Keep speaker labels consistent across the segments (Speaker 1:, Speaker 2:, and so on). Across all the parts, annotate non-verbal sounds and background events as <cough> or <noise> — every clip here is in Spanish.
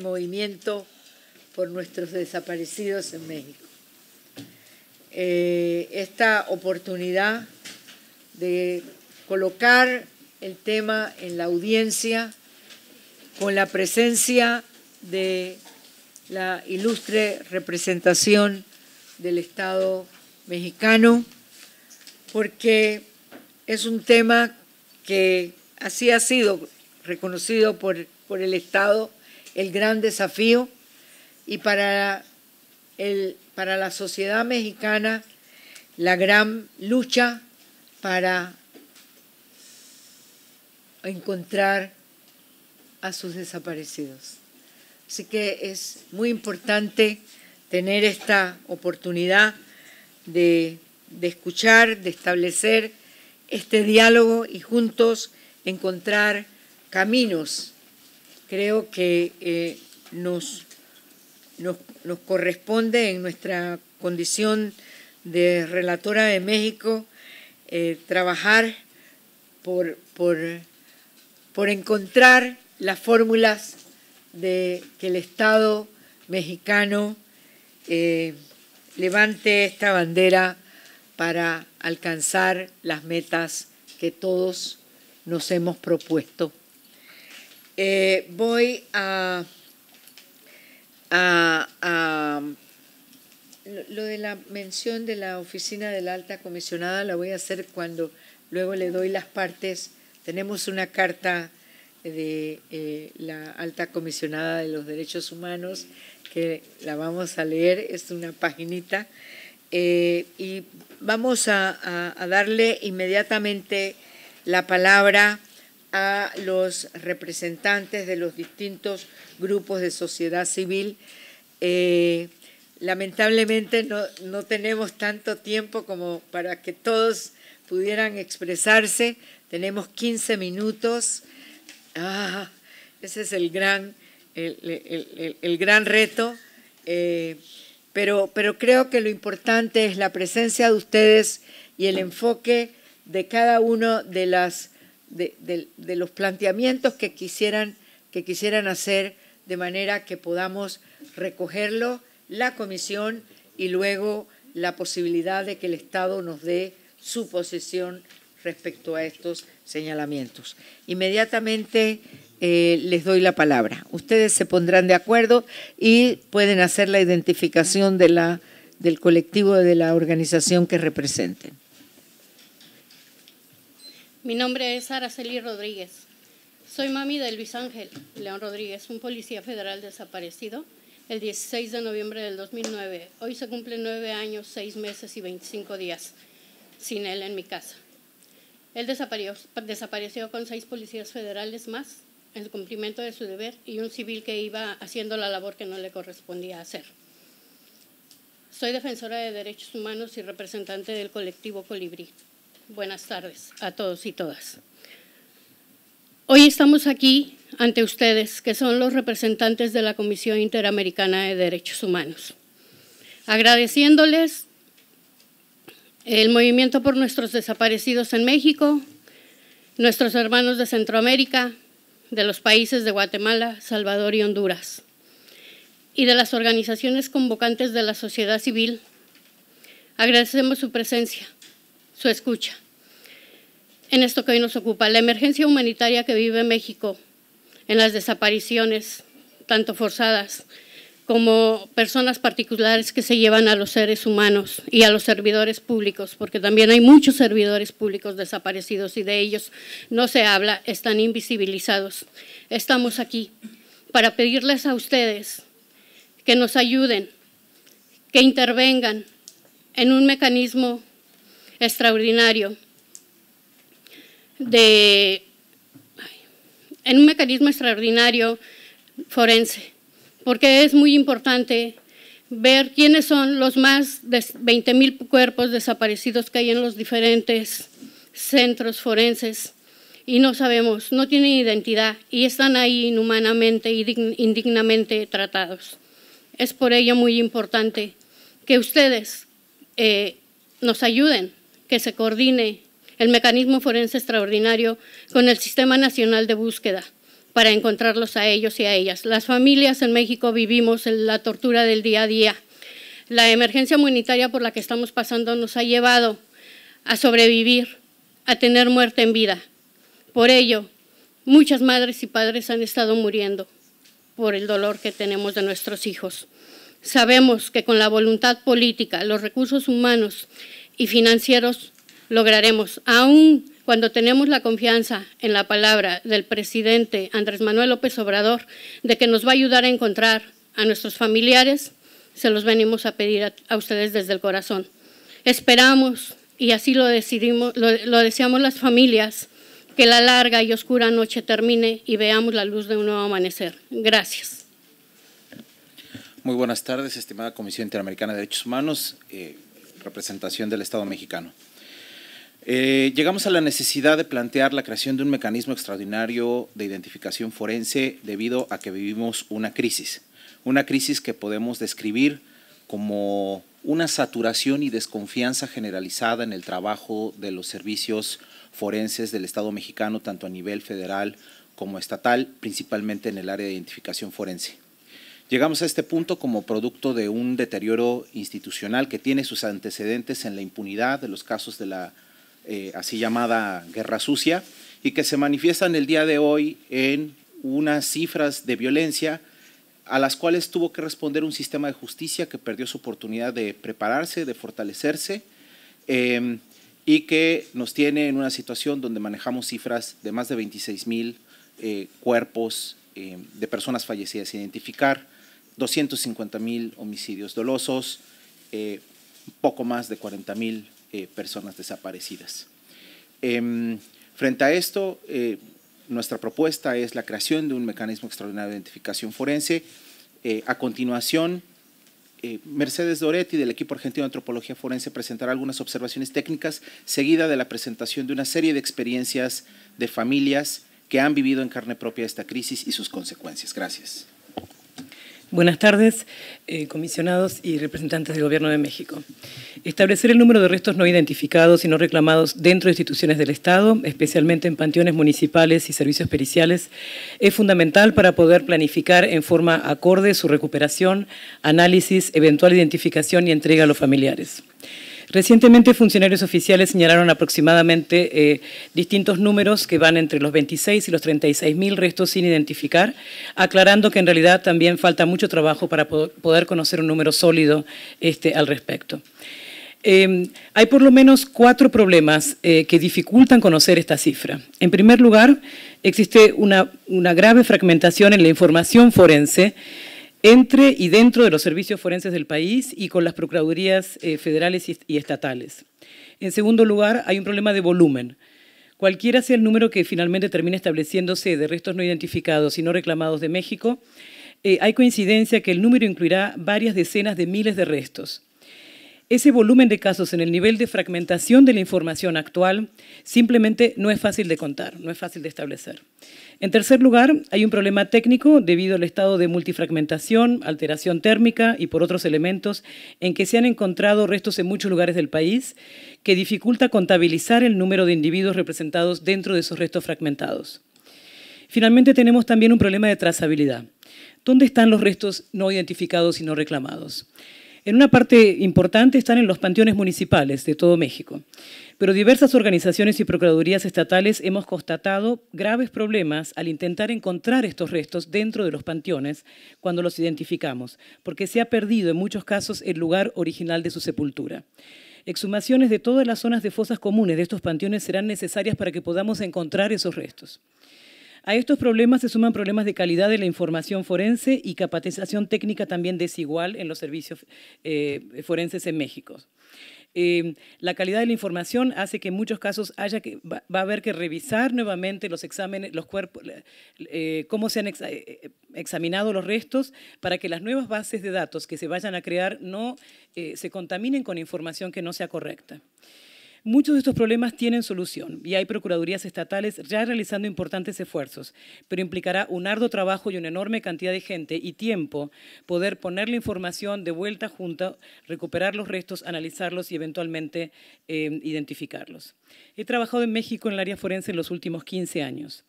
Speaker 1: movimiento por nuestros desaparecidos en México. Eh, esta oportunidad de colocar el tema en la audiencia con la presencia de la ilustre representación del Estado mexicano, porque es un tema que así ha sido reconocido por, por el Estado el gran desafío y para, para la sociedad mexicana la gran lucha para encontrar a sus desaparecidos. Así que es muy importante tener esta oportunidad de, de, escuchar, de establecer este diálogo y juntos encontrar caminos creo que eh, nos, nos, corresponde en nuestra condición de relatora de México eh, trabajar por, encontrar las fórmulas de que el Estado mexicano eh, levante esta bandera para alcanzar las metas que todos nos hemos propuesto. Eh, voy a, lo de la mención de la oficina de la alta comisionada la voy a hacer cuando luego le doy las partes. Tenemos una carta de eh, la alta comisionada de los derechos humanos que la vamos a leer, es una paginita, eh, y vamos a, a darle inmediatamente la palabra a los representantes de los distintos grupos de sociedad civil. Eh, lamentablemente no, tenemos tanto tiempo como para que todos pudieran expresarse. Tenemos 15 minutos. Ah, ese es el gran, el, gran reto. Eh, pero, pero creo que lo importante es la presencia de ustedes y el enfoque de cada uno de las de, los planteamientos que quisieran, que quisieran hacer de manera que podamos recogerlo la comisión y luego la posibilidad de que el Estado nos dé su posición respecto a estos señalamientos. Inmediatamente eh, les doy la palabra. Ustedes se pondrán de acuerdo y pueden hacer la identificación de la, del colectivo de la organización que representen.
Speaker 2: Mi nombre es Araceli Rodríguez. Soy mami de Luis Ángel León Rodríguez, un policía federal desaparecido el 16 de noviembre del 2009. Hoy se cumplen nueve años, seis meses y 25 días sin él en mi casa. Él desapareció, desapareció con seis policías federales más en cumplimiento de su deber y un civil que iba haciendo la labor que no le correspondía hacer. Soy defensora de derechos humanos y representante del colectivo Colibrí. Buenas tardes a todos y todas. Hoy estamos aquí ante ustedes, que son los representantes de la Comisión Interamericana de Derechos Humanos, agradeciéndoles el movimiento por nuestros desaparecidos en México, nuestros hermanos de Centroamérica, de los países de Guatemala, Salvador y Honduras, y de las organizaciones convocantes de la sociedad civil, agradecemos su presencia, su escucha en esto que hoy nos ocupa, la emergencia humanitaria que vive México, en las desapariciones, tanto forzadas como personas particulares que se llevan a los seres humanos y a los servidores públicos, porque también hay muchos servidores públicos desaparecidos y de ellos no se habla, están invisibilizados. Estamos aquí para pedirles a ustedes que nos ayuden, que intervengan en un mecanismo extraordinario de, en un mecanismo extraordinario forense, porque es muy importante ver quiénes son los más de 20.000 cuerpos desaparecidos que hay en los diferentes centros forenses y no sabemos, no tienen identidad y están ahí inhumanamente y indignamente tratados. Es por ello muy importante que ustedes eh, nos ayuden, que se coordine el mecanismo forense extraordinario con el Sistema Nacional de Búsqueda para encontrarlos a ellos y a ellas. Las familias en México vivimos la tortura del día a día. La emergencia humanitaria por la que estamos pasando nos ha llevado a sobrevivir, a tener muerte en vida. Por ello, muchas madres y padres han estado muriendo por el dolor que tenemos de nuestros hijos. Sabemos que con la voluntad política, los recursos humanos y financieros lograremos, aún cuando tenemos la confianza en la palabra del presidente Andrés Manuel López Obrador de que nos va a ayudar a encontrar a nuestros familiares, se los venimos a pedir a, ustedes desde el corazón. Esperamos, y así lo, decidimos, lo, deseamos las familias, que la larga y oscura noche termine y veamos la luz de un nuevo amanecer. Gracias.
Speaker 3: Muy buenas tardes, estimada Comisión Interamericana de Derechos Humanos, eh, representación del Estado mexicano. Eh, llegamos a la necesidad de plantear la creación de un mecanismo extraordinario de identificación forense debido a que vivimos una crisis, una crisis que podemos describir como una saturación y desconfianza generalizada en el trabajo de los servicios forenses del Estado mexicano, tanto a nivel federal como estatal, principalmente en el área de identificación forense. Llegamos a este punto como producto de un deterioro institucional que tiene sus antecedentes en la impunidad de los casos de la eh, así llamada guerra sucia, y que se manifiestan el día de hoy en unas cifras de violencia a las cuales tuvo que responder un sistema de justicia que perdió su oportunidad de prepararse, de fortalecerse, em, y que nos tiene en una situación donde manejamos cifras de más de 26 mil eh, cuerpos em, de personas fallecidas, identificar 250 mil homicidios dolosos, eh, poco más de 40 mil eh, personas desaparecidas. Em, frente a esto, eh, nuestra propuesta es la creación de un mecanismo extraordinario de identificación forense. Eh, a continuación, Mercedes Doretti del equipo argentino de antropología forense presentará algunas observaciones técnicas, seguida de la presentación de una serie de experiencias de familias que han vivido en carne propia esta crisis y sus consecuencias. Gracias.
Speaker 4: Buenas tardes, eh, comisionados y representantes del Gobierno de México. Establecer el número de restos no identificados y no reclamados dentro de instituciones del Estado, especialmente en panteones municipales y servicios periciales, es fundamental para poder planificar en forma acorde su recuperación, análisis, eventual identificación y entrega a los familiares. Recientemente funcionarios oficiales señalaron aproximadamente eh, distintos números que van entre los 26 y los 36 mil restos sin identificar, aclarando que en realidad también falta mucho trabajo para poder conocer un número sólido este, al respecto. Em, hay por lo menos cuatro problemas eh, que dificultan conocer esta cifra. En primer lugar, existe una, una grave fragmentación en la información forense entre y dentro de los servicios forenses del país y con las procuradurías eh, federales y, estatales. En segundo lugar, hay un problema de volumen. Cualquiera sea el número que finalmente termine estableciéndose de restos no identificados y no reclamados de México, eh, hay coincidencia que el número incluirá varias decenas de miles de restos ese volumen de casos en el nivel de fragmentación de la información actual simplemente no es fácil de contar, no es fácil de establecer. En tercer lugar, hay un problema técnico debido al estado de multifragmentación, alteración térmica y por otros elementos en que se han encontrado restos en muchos lugares del país que dificulta contabilizar el número de individuos representados dentro de esos restos fragmentados. Finalmente, tenemos también un problema de trazabilidad. ¿Dónde están los restos no identificados y no reclamados? En una parte importante están en los panteones municipales de todo México, pero diversas organizaciones y procuradurías estatales hemos constatado graves problemas al intentar encontrar estos restos dentro de los panteones cuando los identificamos, porque se ha perdido en muchos casos el lugar original de su sepultura. Exhumaciones de todas las zonas de fosas comunes de estos panteones serán necesarias para que podamos encontrar esos restos. A estos problemas se suman problemas de calidad de la información forense y capacitación técnica también desigual en los servicios eh, forenses en México. Eh, la calidad de la información hace que en muchos casos haya que, va, a haber que revisar nuevamente los exámenes, los cuerpos, eh, cómo se han examinado los restos para que las nuevas bases de datos que se vayan a crear no se contaminen con información que no sea correcta. Muchos de estos problemas tienen solución y hay procuradurías estatales ya realizando importantes esfuerzos, pero implicará un arduo trabajo y una enorme cantidad de gente y tiempo poder poner la información de vuelta junta, recuperar los restos, analizarlos y eventualmente eh, identificarlos. He trabajado en México en el área forense en los últimos 15 años.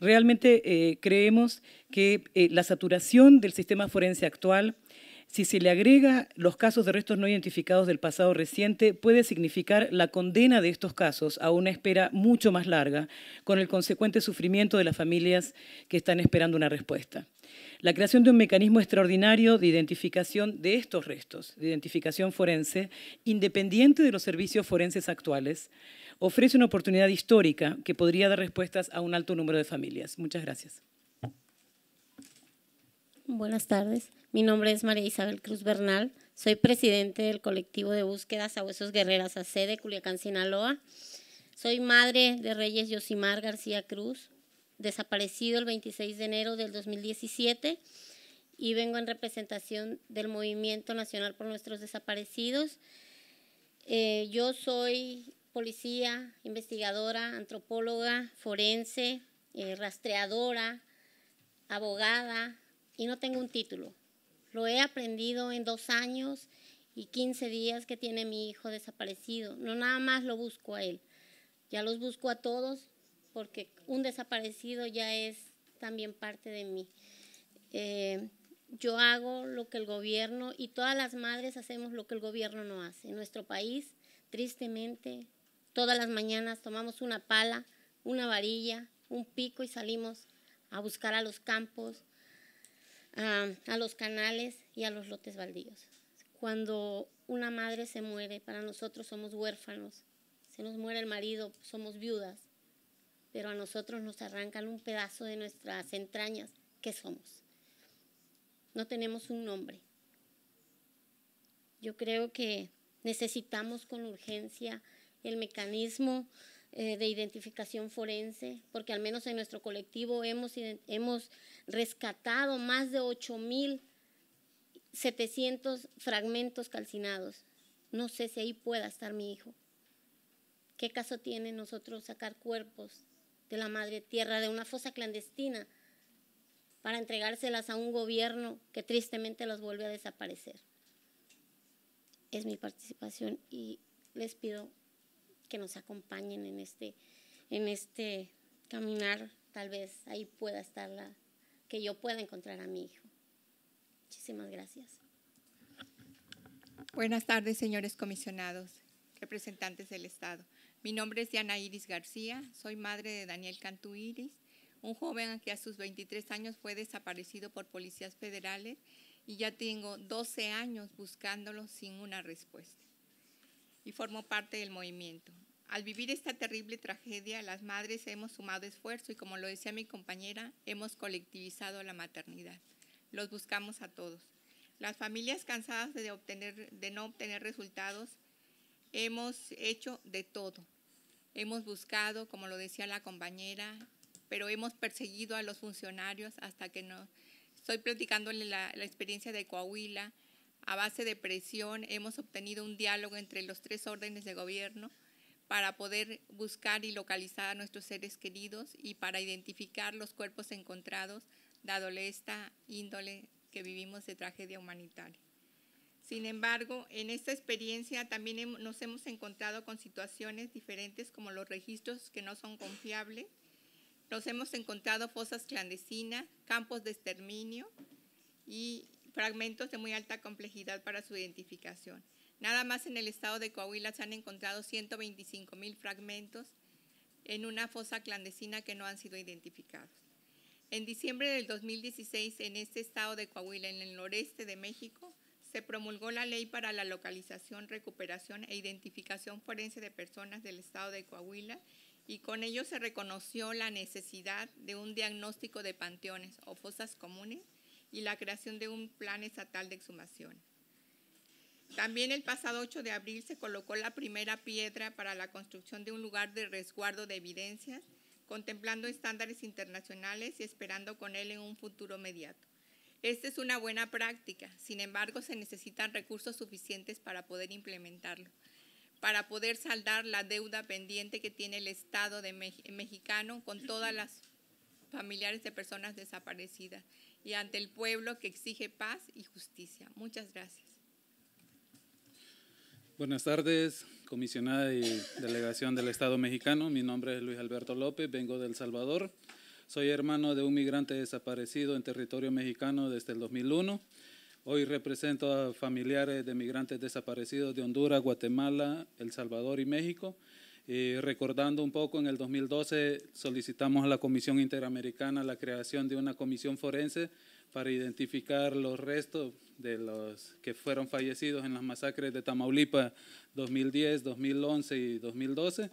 Speaker 4: Realmente eh, creemos que eh, la saturación del sistema forense actual si se le agrega los casos de restos no identificados del pasado reciente, puede significar la condena de estos casos a una espera mucho más larga, con el consecuente sufrimiento de las familias que están esperando una respuesta. La creación de un mecanismo extraordinario de identificación de estos restos, de identificación forense, independiente de los servicios forenses actuales, ofrece una oportunidad histórica que podría dar respuestas a un alto número de familias. Muchas gracias.
Speaker 5: Buenas tardes. Mi nombre es María Isabel Cruz Bernal. Soy presidente del colectivo de búsquedas a huesos guerreras AC de Culiacán, Sinaloa. Soy madre de Reyes Yosimar García Cruz, desaparecido el 26 de enero del 2017 y vengo en representación del Movimiento Nacional por Nuestros Desaparecidos. Eh, yo soy policía, investigadora, antropóloga, forense, eh, rastreadora, abogada, y no tengo un título. Lo he aprendido en dos años y 15 días que tiene mi hijo desaparecido. No nada más lo busco a él, ya los busco a todos porque un desaparecido ya es también parte de mí. Eh, yo hago lo que el gobierno y todas las madres hacemos lo que el gobierno no hace. En nuestro país, tristemente, todas las mañanas tomamos una pala, una varilla, un pico y salimos a buscar a los campos, a, los canales y a los lotes baldíos. Cuando una madre se muere, para nosotros somos huérfanos, se nos muere el marido, somos viudas, pero a nosotros nos arrancan un pedazo de nuestras entrañas, ¿qué somos? No tenemos un nombre. Yo creo que necesitamos con urgencia el mecanismo eh, de identificación forense, porque al menos en nuestro colectivo hemos, hemos rescatado más de 8.700 fragmentos calcinados. No sé si ahí pueda estar mi hijo. ¿Qué caso tiene nosotros sacar cuerpos de la madre tierra, de una fosa clandestina, para entregárselas a un gobierno que tristemente los vuelve a desaparecer? Es mi participación y les pido que nos acompañen en este, en este caminar, tal vez ahí pueda estar la, que yo pueda encontrar a mi hijo. Muchísimas gracias.
Speaker 6: Buenas tardes, señores comisionados, representantes del Estado. Mi nombre es Diana Iris García, soy madre de Daniel Cantu Iris, un joven que a sus 23 años fue desaparecido por policías federales y ya tengo 12 años buscándolo sin una respuesta. Y formo parte del movimiento. Al vivir esta terrible tragedia, las madres hemos sumado esfuerzo y, como lo decía mi compañera, hemos colectivizado la maternidad. Los buscamos a todos. Las familias cansadas de, no obtener resultados, hemos hecho de todo. Hemos buscado, como lo decía la compañera, pero hemos perseguido a los funcionarios hasta que no. Estoy platicándole la experiencia de Coahuila. A base de presión hemos obtenido un diálogo entre los tres órdenes de gobierno para poder buscar y localizar a nuestros seres queridos y para identificar los cuerpos encontrados, dándole esta índole que vivimos de tragedia humanitaria. Sin embargo, en esta experiencia también nos hemos encontrado con situaciones diferentes como los registros que no son confiables, nos hemos encontrado fosas clandestinas, campos de exterminio y fragmentos de muy alta complejidad para su identificación. Nada más en el estado de Coahuila se han encontrado 125 mil fragmentos en una fosa clandestina que no han sido identificados. En diciembre del 2016, en este estado de Coahuila, en el noreste de México, se promulgó la ley para la localización, recuperación e identificación forense de personas del estado de Coahuila y con ello se reconoció la necesidad de un diagnóstico de panteones o fosas comunes y la creación de un plan estatal de exhumación. También el pasado 8 de abril se colocó la primera piedra para la construcción de un lugar de resguardo de evidencias, contemplando estándares internacionales y esperando con él en un futuro mediato. Esta es una buena práctica, sin embargo se necesitan recursos suficientes para poder implementarlo, para poder saldar la deuda pendiente que tiene el Estado mexicano con todas las familiares de personas desaparecidas y ante el pueblo que exige paz y justicia. Muchas gracias.
Speaker 7: Buenas tardes, comisionada y delegación del Estado mexicano. Mi nombre es Luis Alberto López, vengo del Salvador. Soy hermano de un migrante desaparecido en territorio mexicano desde el 2001. Hoy represento a familiares de migrantes desaparecidos de Honduras, Guatemala, El Salvador y México. recordando un poco, en el 2012 solicitamos a la Comisión Interamericana la creación de una comisión forense para identificar los restos de los que fueron fallecidos en las masacres de Tamaulipas 2010, 2011 y 2012.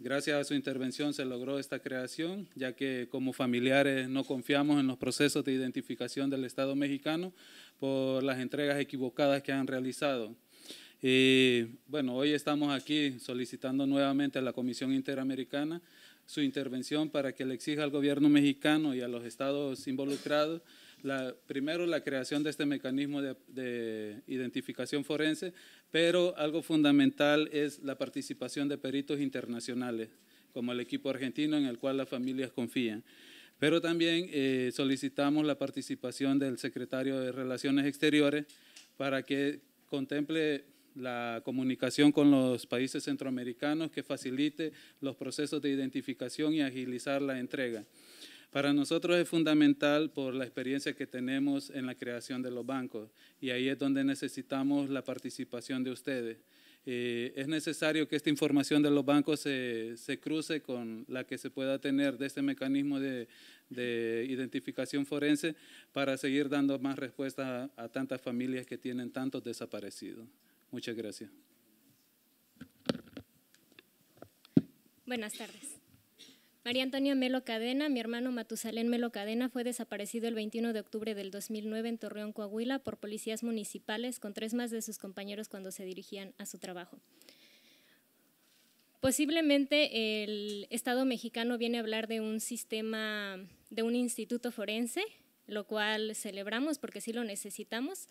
Speaker 7: Gracias a su intervención se logró esta creación, ya que como familiares no confiamos en los procesos de identificación del Estado mexicano por las entregas equivocadas que han realizado. Y bueno, hoy estamos aquí solicitando nuevamente a la Comisión Interamericana su intervención para que le exija al gobierno mexicano y a los estados involucrados la, primero la creación de este mecanismo de, identificación forense, pero algo fundamental es la participación de peritos internacionales, como el equipo argentino en el cual las familias confían. Pero también eh, solicitamos la participación del secretario de Relaciones Exteriores para que contemple la comunicación con los países centroamericanos que facilite los procesos de identificación y agilizar la entrega. Para nosotros es fundamental por la experiencia que tenemos en la creación de los bancos y ahí es donde necesitamos la participación de ustedes. Eh, es necesario que esta información de los bancos se, cruce con la que se pueda tener de este mecanismo de, identificación forense para seguir dando más respuestas a tantas familias que tienen tantos desaparecidos. Muchas gracias.
Speaker 8: Buenas tardes. María Antonia Melo Cadena, mi hermano Matusalén Melo Cadena, fue desaparecido el 21 de octubre del 2009 en Torreón, Coahuila, por policías municipales con tres más de sus compañeros cuando se dirigían a su trabajo. Posiblemente el Estado mexicano viene a hablar de un sistema, de un instituto forense, lo cual celebramos porque sí lo necesitamos.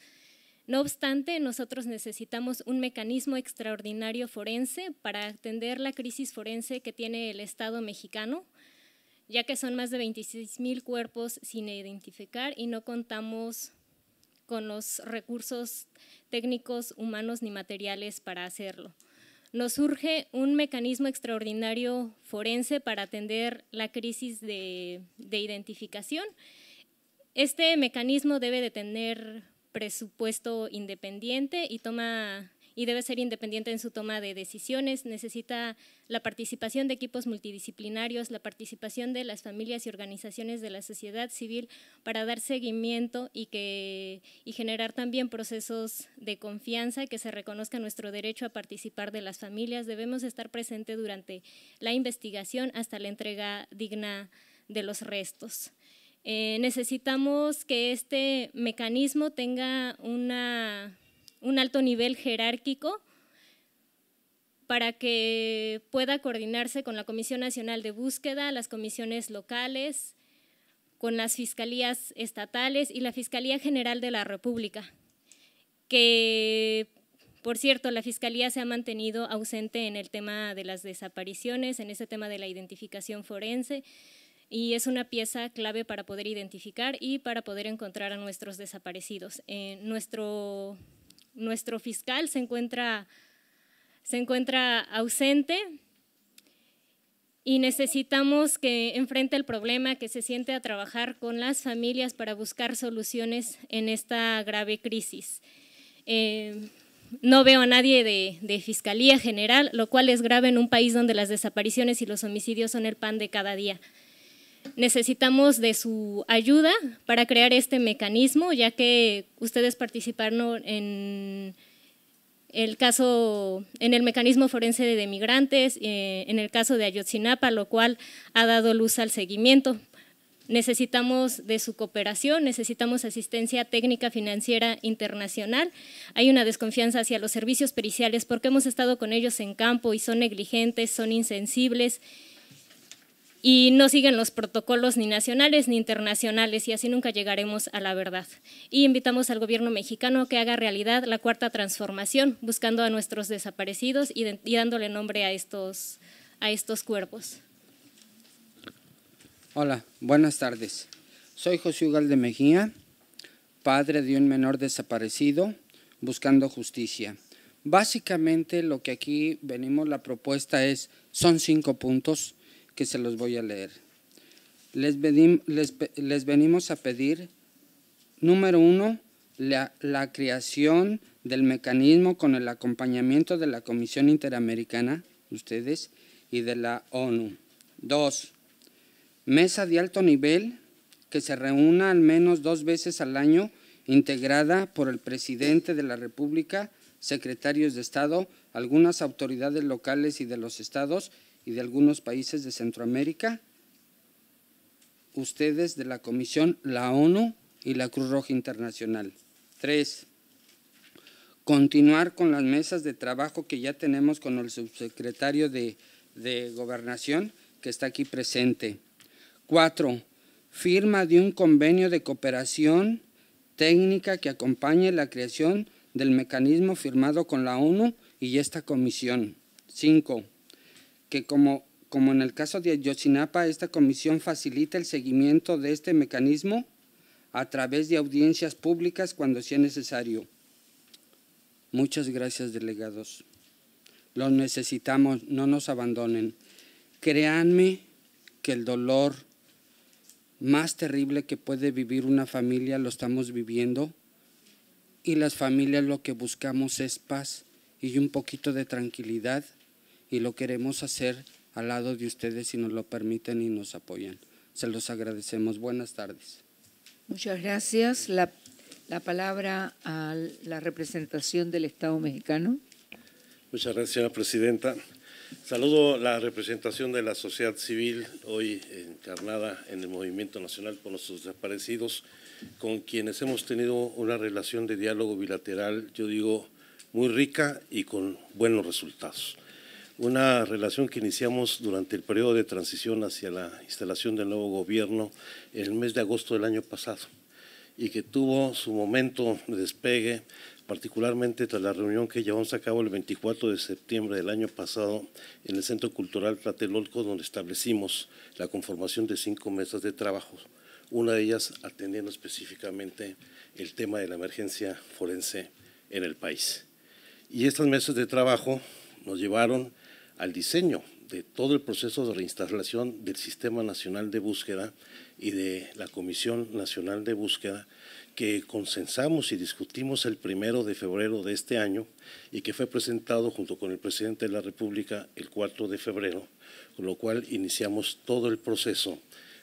Speaker 8: No obstante, nosotros necesitamos un mecanismo extraordinario forense para atender la crisis forense que tiene el Estado mexicano, ya que son más de 26 mil cuerpos sin identificar y no contamos con los recursos técnicos, humanos ni materiales para hacerlo. Nos surge un mecanismo extraordinario forense para atender la crisis de, de identificación. Este mecanismo debe de tener presupuesto independiente y toma y debe ser independiente en su toma de decisiones. Necesita la participación de equipos multidisciplinarios, la participación de las familias y organizaciones de la sociedad civil para dar seguimiento y, que, generar también procesos de confianza que se reconozca nuestro derecho a participar de las familias. Debemos estar presente durante la investigación hasta la entrega digna de los restos. Eh, necesitamos que este mecanismo tenga un alto nivel jerárquico para que pueda coordinarse con la Comisión Nacional de Búsqueda, las comisiones locales, con las fiscalías estatales y la Fiscalía General de la República, que por cierto, la Fiscalía se ha mantenido ausente en el tema de las desapariciones, en ese tema de la identificación forense, y es una pieza clave para poder identificar y para poder encontrar a nuestros desaparecidos. Eh, nuestro, fiscal se encuentra, ausente y necesitamos que enfrente el problema, que se siente a trabajar con las familias para buscar soluciones en esta grave crisis. Eh, no veo a nadie de, Fiscalía General, lo cual es grave en un país donde las desapariciones y los homicidios son el pan de cada día necesitamos de su ayuda para crear este mecanismo, ya que ustedes participaron en el caso, en el mecanismo forense de migrantes, eh, en el caso de Ayotzinapa, lo cual ha dado luz al seguimiento. Necesitamos de su cooperación, necesitamos asistencia técnica financiera internacional. Hay una desconfianza hacia los servicios periciales porque hemos estado con ellos en campo y son negligentes, son insensibles y no siguen los protocolos ni nacionales ni internacionales y así nunca llegaremos a la verdad. Y invitamos al gobierno mexicano que haga realidad la cuarta transformación, buscando a nuestros desaparecidos y, dándole nombre a estos, a estos cuerpos.
Speaker 9: Hola, buenas tardes. Soy José de Mejía, padre de un menor desaparecido, buscando justicia. Básicamente lo que aquí venimos, la propuesta es, son cinco puntos que se los voy a leer. Les, venimos a pedir, número uno, la creación del mecanismo con el acompañamiento de la Comisión Interamericana, ustedes, y de la ONU. Dos, mesa de alto nivel que se reúna al menos dos veces al año, integrada por el presidente de la República, secretarios de Estado, algunas autoridades locales y de los estados y de algunos países de Centroamérica, ustedes de la Comisión, la ONU y la Cruz Roja Internacional. Tres, continuar con las mesas de trabajo que ya tenemos con el subsecretario de, Gobernación, que está aquí presente. Cuatro, firma de un convenio de cooperación técnica que acompañe la creación del mecanismo firmado con la ONU y esta comisión. Cinco, que como, en el caso de Ayotzinapa, esta comisión facilita el seguimiento de este mecanismo a través de audiencias públicas cuando sea necesario. Muchas gracias, delegados. Los necesitamos, no nos abandonen. Créanme que el dolor más terrible que puede vivir una familia lo estamos viviendo y las familias lo que buscamos es paz y un poquito de tranquilidad y lo queremos hacer al lado de ustedes si nos lo permiten y nos apoyan. Se los agradecemos. Buenas tardes.
Speaker 1: Muchas gracias. La, la palabra a la representación del Estado mexicano.
Speaker 10: Muchas gracias, señora presidenta. Saludo la representación de la sociedad civil hoy encarnada en el Movimiento Nacional por los Desaparecidos, con quienes hemos tenido una relación de diálogo bilateral, yo digo, muy rica y con buenos resultados una relación que iniciamos durante el periodo de transición hacia la instalación del nuevo gobierno en el mes de agosto del año pasado y que tuvo su momento de despegue, particularmente tras la reunión que llevamos a cabo el 24 de septiembre del año pasado en el Centro Cultural Tlatelolco, donde establecimos la conformación de cinco mesas de trabajo, una de ellas atendiendo específicamente el tema de la emergencia forense en el país. Y estas mesas de trabajo nos llevaron al diseño de todo el proceso de reinstalación del Sistema Nacional de Búsqueda y de la Comisión Nacional de Búsqueda que consensamos y discutimos el primero de febrero de este año y que fue presentado junto con el presidente de la República el 4 de febrero, con lo cual iniciamos todo el proceso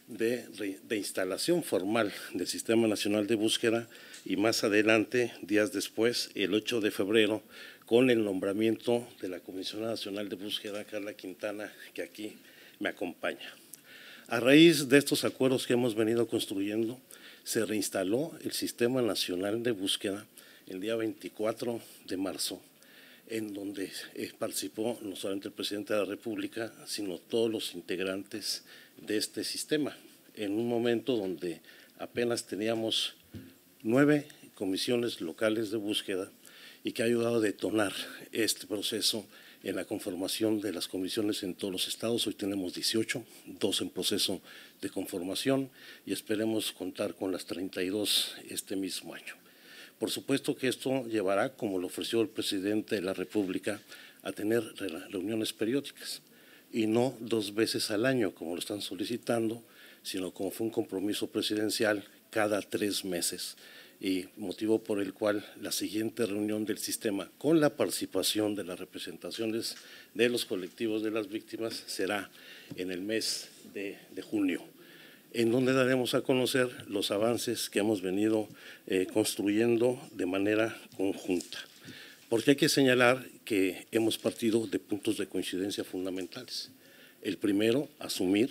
Speaker 10: de, de instalación formal del Sistema Nacional de Búsqueda y más adelante, días después, el 8 de febrero, con el nombramiento de la Comisión Nacional de Búsqueda, Carla Quintana, que aquí me acompaña. A raíz de estos acuerdos que hemos venido construyendo, se reinstaló el Sistema Nacional de Búsqueda el día 24 de marzo, en donde eh, participó no solamente el presidente de la República, sino todos los integrantes de este sistema, en un momento donde apenas teníamos nueve comisiones locales de búsqueda y que ha ayudado a detonar este proceso en la conformación de las comisiones en todos los estados. Hoy tenemos 18, dos en proceso de conformación y esperemos contar con las 32 este mismo año. Por supuesto que esto llevará, como lo ofreció el presidente de la República, a tener reuniones periódicas y no dos veces al año, como lo están solicitando, sino como fue un compromiso presidencial, cada tres meses y motivo por el cual la siguiente reunión del sistema con la participación de las representaciones de los colectivos de las víctimas será en el mes de, junio, en donde daremos a conocer los avances que hemos venido eh, construyendo de manera conjunta. Porque hay que señalar que hemos partido de puntos de coincidencia fundamentales. El primero, asumir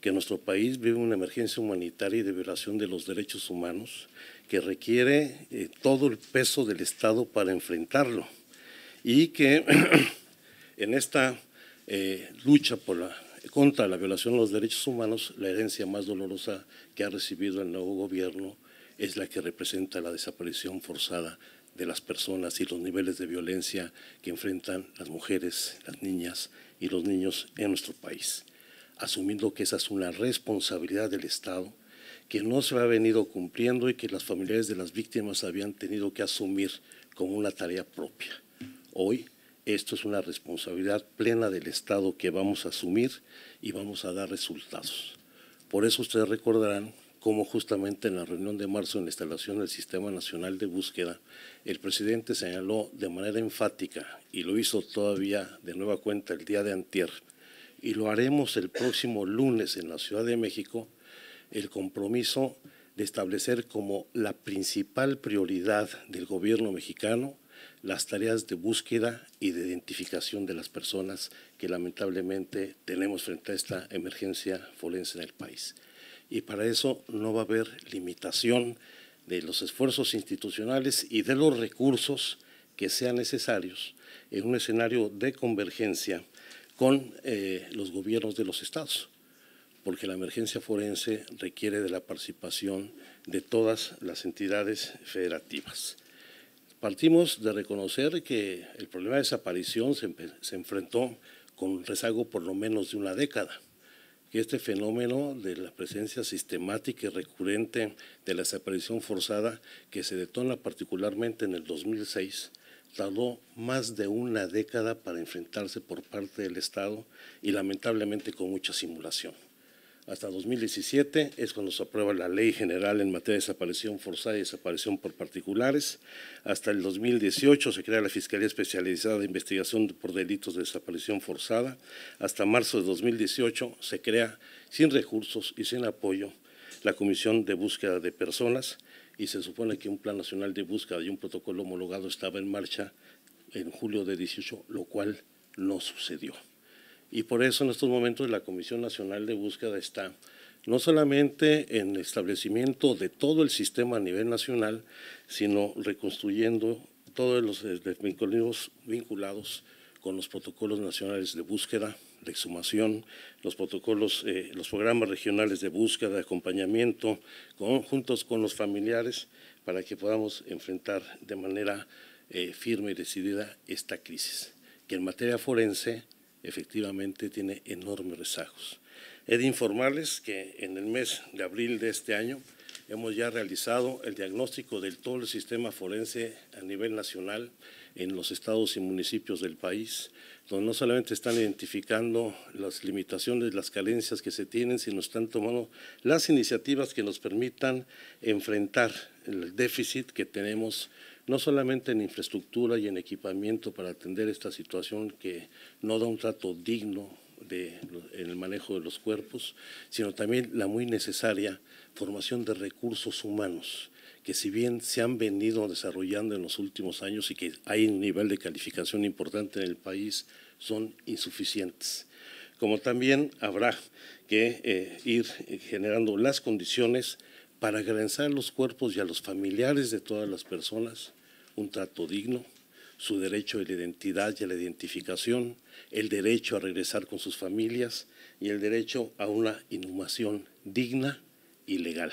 Speaker 10: que nuestro país vive una emergencia humanitaria y de violación de los derechos humanos que requiere eh, todo el peso del Estado para enfrentarlo y que <clears throat> en esta eh, lucha contra la violación de los derechos humanos, la herencia más dolorosa que ha recibido el nuevo gobierno es la que representa la desaparición forzada de las personas y los niveles de violencia que enfrentan las mujeres, las niñas y los niños en nuestro país, asumiendo que esa es una responsabilidad del Estado que no se ha venido cumpliendo y que las familiares de las víctimas habían tenido que asumir como una tarea propia. Hoy esto es una responsabilidad plena del Estado que vamos a asumir y vamos a dar resultados. Por eso ustedes recordarán cómo justamente en la reunión de marzo en la instalación del Sistema Nacional de Búsqueda, el presidente señaló de manera enfática, y lo hizo todavía de nueva cuenta el día de antier, y lo haremos el próximo lunes en la Ciudad de México, el compromiso de establecer como la principal prioridad del gobierno mexicano las tareas de búsqueda y de identificación de las personas que lamentablemente tenemos frente a esta emergencia forense en el país. Y para eso no va a haber limitación de los esfuerzos institucionales y de los recursos que sean necesarios en un escenario de convergencia con eh, los gobiernos de los estados porque la emergencia forense requiere de la participación de todas las entidades federativas. Partimos de reconocer que el problema de desaparición se, enfrentó con rezago por lo menos de una década que este fenómeno de la presencia sistemática y recurrente de la desaparición forzada, que se detona particularmente en el 2006, tardó más de una década para enfrentarse por parte del Estado y lamentablemente con mucha simulación. Hasta 2017 es cuando se aprueba la Ley General en materia de desaparición forzada y desaparición por particulares. Hasta el 2018 se crea la Fiscalía Especializada de Investigación por Delitos de Desaparición Forzada. Hasta marzo de 2018 se crea, sin recursos y sin apoyo, la Comisión de Búsqueda de Personas y se supone que un Plan Nacional de Búsqueda y un protocolo homologado estaba en marcha en julio de 18, lo cual no sucedió. Y por eso en estos momentos la Comisión Nacional de Búsqueda está no solamente en el establecimiento de todo el sistema a nivel nacional, sino reconstruyendo todos los eh, vinculados con los protocolos nacionales de búsqueda, de exhumación, los protocolos, eh, los programas regionales de búsqueda, de acompañamiento, juntos con los familiares, para que podamos enfrentar de manera eh, firme y decidida esta crisis, que en materia forense efectivamente tiene enormes rezagos. He de informarles que en el mes de abril de este año hemos ya realizado el diagnóstico del todo el sistema forense a nivel nacional en los estados y municipios del país, donde no solamente están identificando las limitaciones, las carencias que se tienen, sino están tomando las iniciativas que nos permitan enfrentar el déficit que tenemos no solamente en infraestructura y en equipamiento para atender esta situación que no da un trato digno de, en el manejo de los cuerpos, sino también la muy necesaria formación de recursos humanos que si bien se han venido desarrollando en los últimos años y que hay un nivel de calificación importante en el país, son insuficientes. Como también habrá que eh, ir generando las condiciones para a los cuerpos y a los familiares de todas las personas un trato digno, su derecho a la identidad y a la identificación, el derecho a regresar con sus familias y el derecho a una inhumación digna y legal,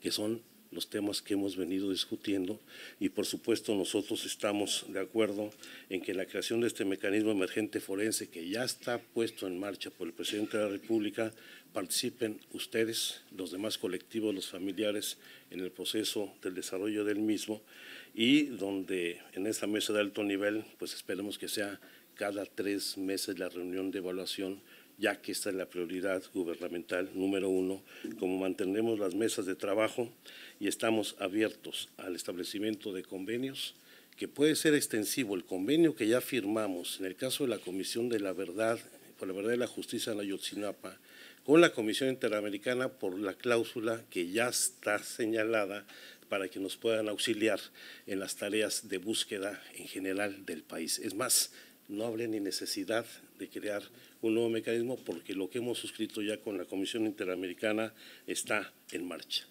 Speaker 10: que son los temas que hemos venido discutiendo y por supuesto nosotros estamos de acuerdo en que la creación de este mecanismo emergente forense que ya está puesto en marcha por el presidente de la República, participen ustedes, los demás colectivos, los familiares en el proceso del desarrollo del mismo y donde en esta mesa de alto nivel, pues esperemos que sea cada tres meses la reunión de evaluación, ya que esta es la prioridad gubernamental número uno, como mantenemos las mesas de trabajo y estamos abiertos al establecimiento de convenios, que puede ser extensivo el convenio que ya firmamos, en el caso de la Comisión de la Verdad, por la Verdad y la Justicia en Ayotzinapa, con la Comisión Interamericana por la cláusula que ya está señalada para que nos puedan auxiliar en las tareas de búsqueda en general del país. Es más, no hable ni necesidad de crear un nuevo mecanismo porque lo que hemos suscrito ya con la Comisión Interamericana está en marcha.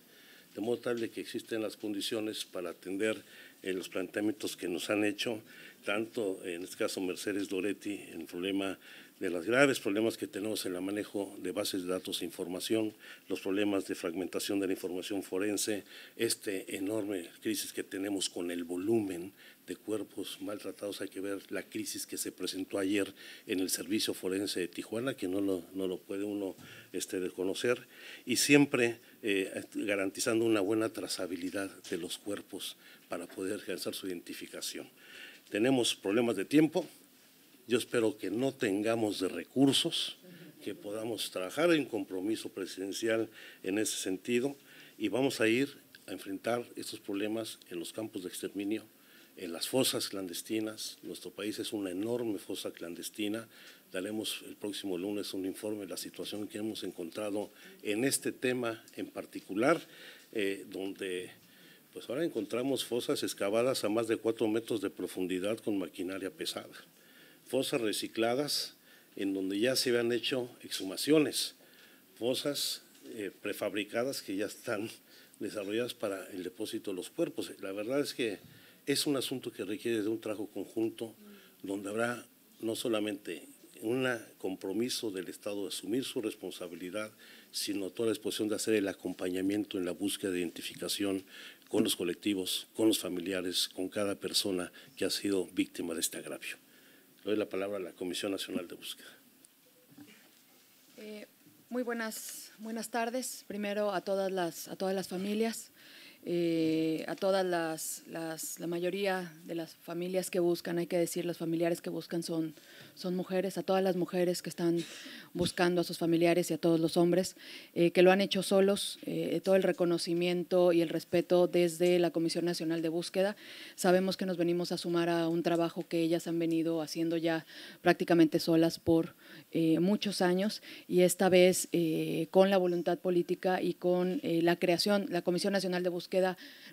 Speaker 10: De modo tal que existen las condiciones para atender eh, los planteamientos que nos han hecho, tanto en este caso Mercedes Doretti, en el problema de los graves problemas que tenemos en el manejo de bases de datos e información, los problemas de fragmentación de la información forense, este enorme crisis que tenemos con el volumen de cuerpos maltratados. Hay que ver la crisis que se presentó ayer en el Servicio Forense de Tijuana, que no lo, no lo puede uno este, desconocer, y siempre eh, garantizando una buena trazabilidad de los cuerpos para poder realizar su identificación. Tenemos problemas de tiempo, yo espero que no tengamos de recursos, que podamos trabajar en compromiso presidencial en ese sentido y vamos a ir a enfrentar estos problemas en los campos de exterminio, en las fosas clandestinas. Nuestro país es una enorme fosa clandestina. Daremos el próximo lunes un informe de la situación que hemos encontrado en este tema en particular, eh, donde pues ahora encontramos fosas excavadas a más de cuatro metros de profundidad con maquinaria pesada fosas recicladas en donde ya se habían hecho exhumaciones, fosas eh, prefabricadas que ya están <laughs> desarrolladas para el depósito de los cuerpos. La verdad es que es un asunto que requiere de un trabajo conjunto donde habrá no solamente un compromiso del Estado de asumir su responsabilidad, sino toda la disposición de hacer el acompañamiento en la búsqueda de identificación con los colectivos, con los familiares, con cada persona que ha sido víctima de este agravio doy la palabra a la Comisión Nacional de Búsqueda.
Speaker 11: Eh, muy buenas, buenas tardes, primero a todas las, a todas las familias. Eh, a todas las, la mayoría de las familias que buscan, hay que decir, los familiares que buscan son, son mujeres, a todas las mujeres que están buscando a sus familiares y a todos los hombres eh, que lo han hecho solos, eh, todo el reconocimiento y el respeto desde la Comisión Nacional de Búsqueda. Sabemos que nos venimos a sumar a un trabajo que ellas han venido haciendo ya prácticamente solas por muchos años y esta vez con la voluntad política y con la creación, la Comisión Nacional de Búsqueda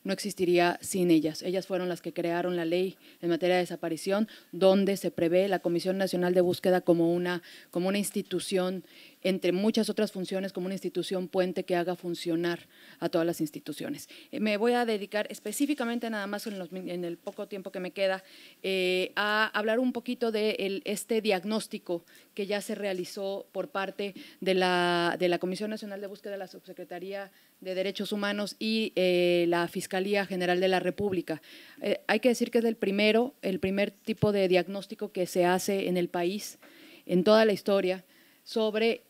Speaker 11: no existiría sin ellas. Ellas fueron las que crearon la ley en materia de desaparición, donde se prevé la Comisión Nacional de Búsqueda como una, como una institución, entre muchas otras funciones, como una institución puente que haga funcionar a todas las instituciones. Eh, me voy a dedicar específicamente nada más en, el poco tiempo que me queda eh, a hablar un poquito de este diagnóstico que ya se realizó por parte de la, de la Comisión Nacional de Búsqueda de la Subsecretaría de Derechos Humanos y eh, la Fiscalía General de la República. Eh, hay que decir que es el primero, el primer tipo de diagnóstico que se hace en el país, en toda la historia, sobre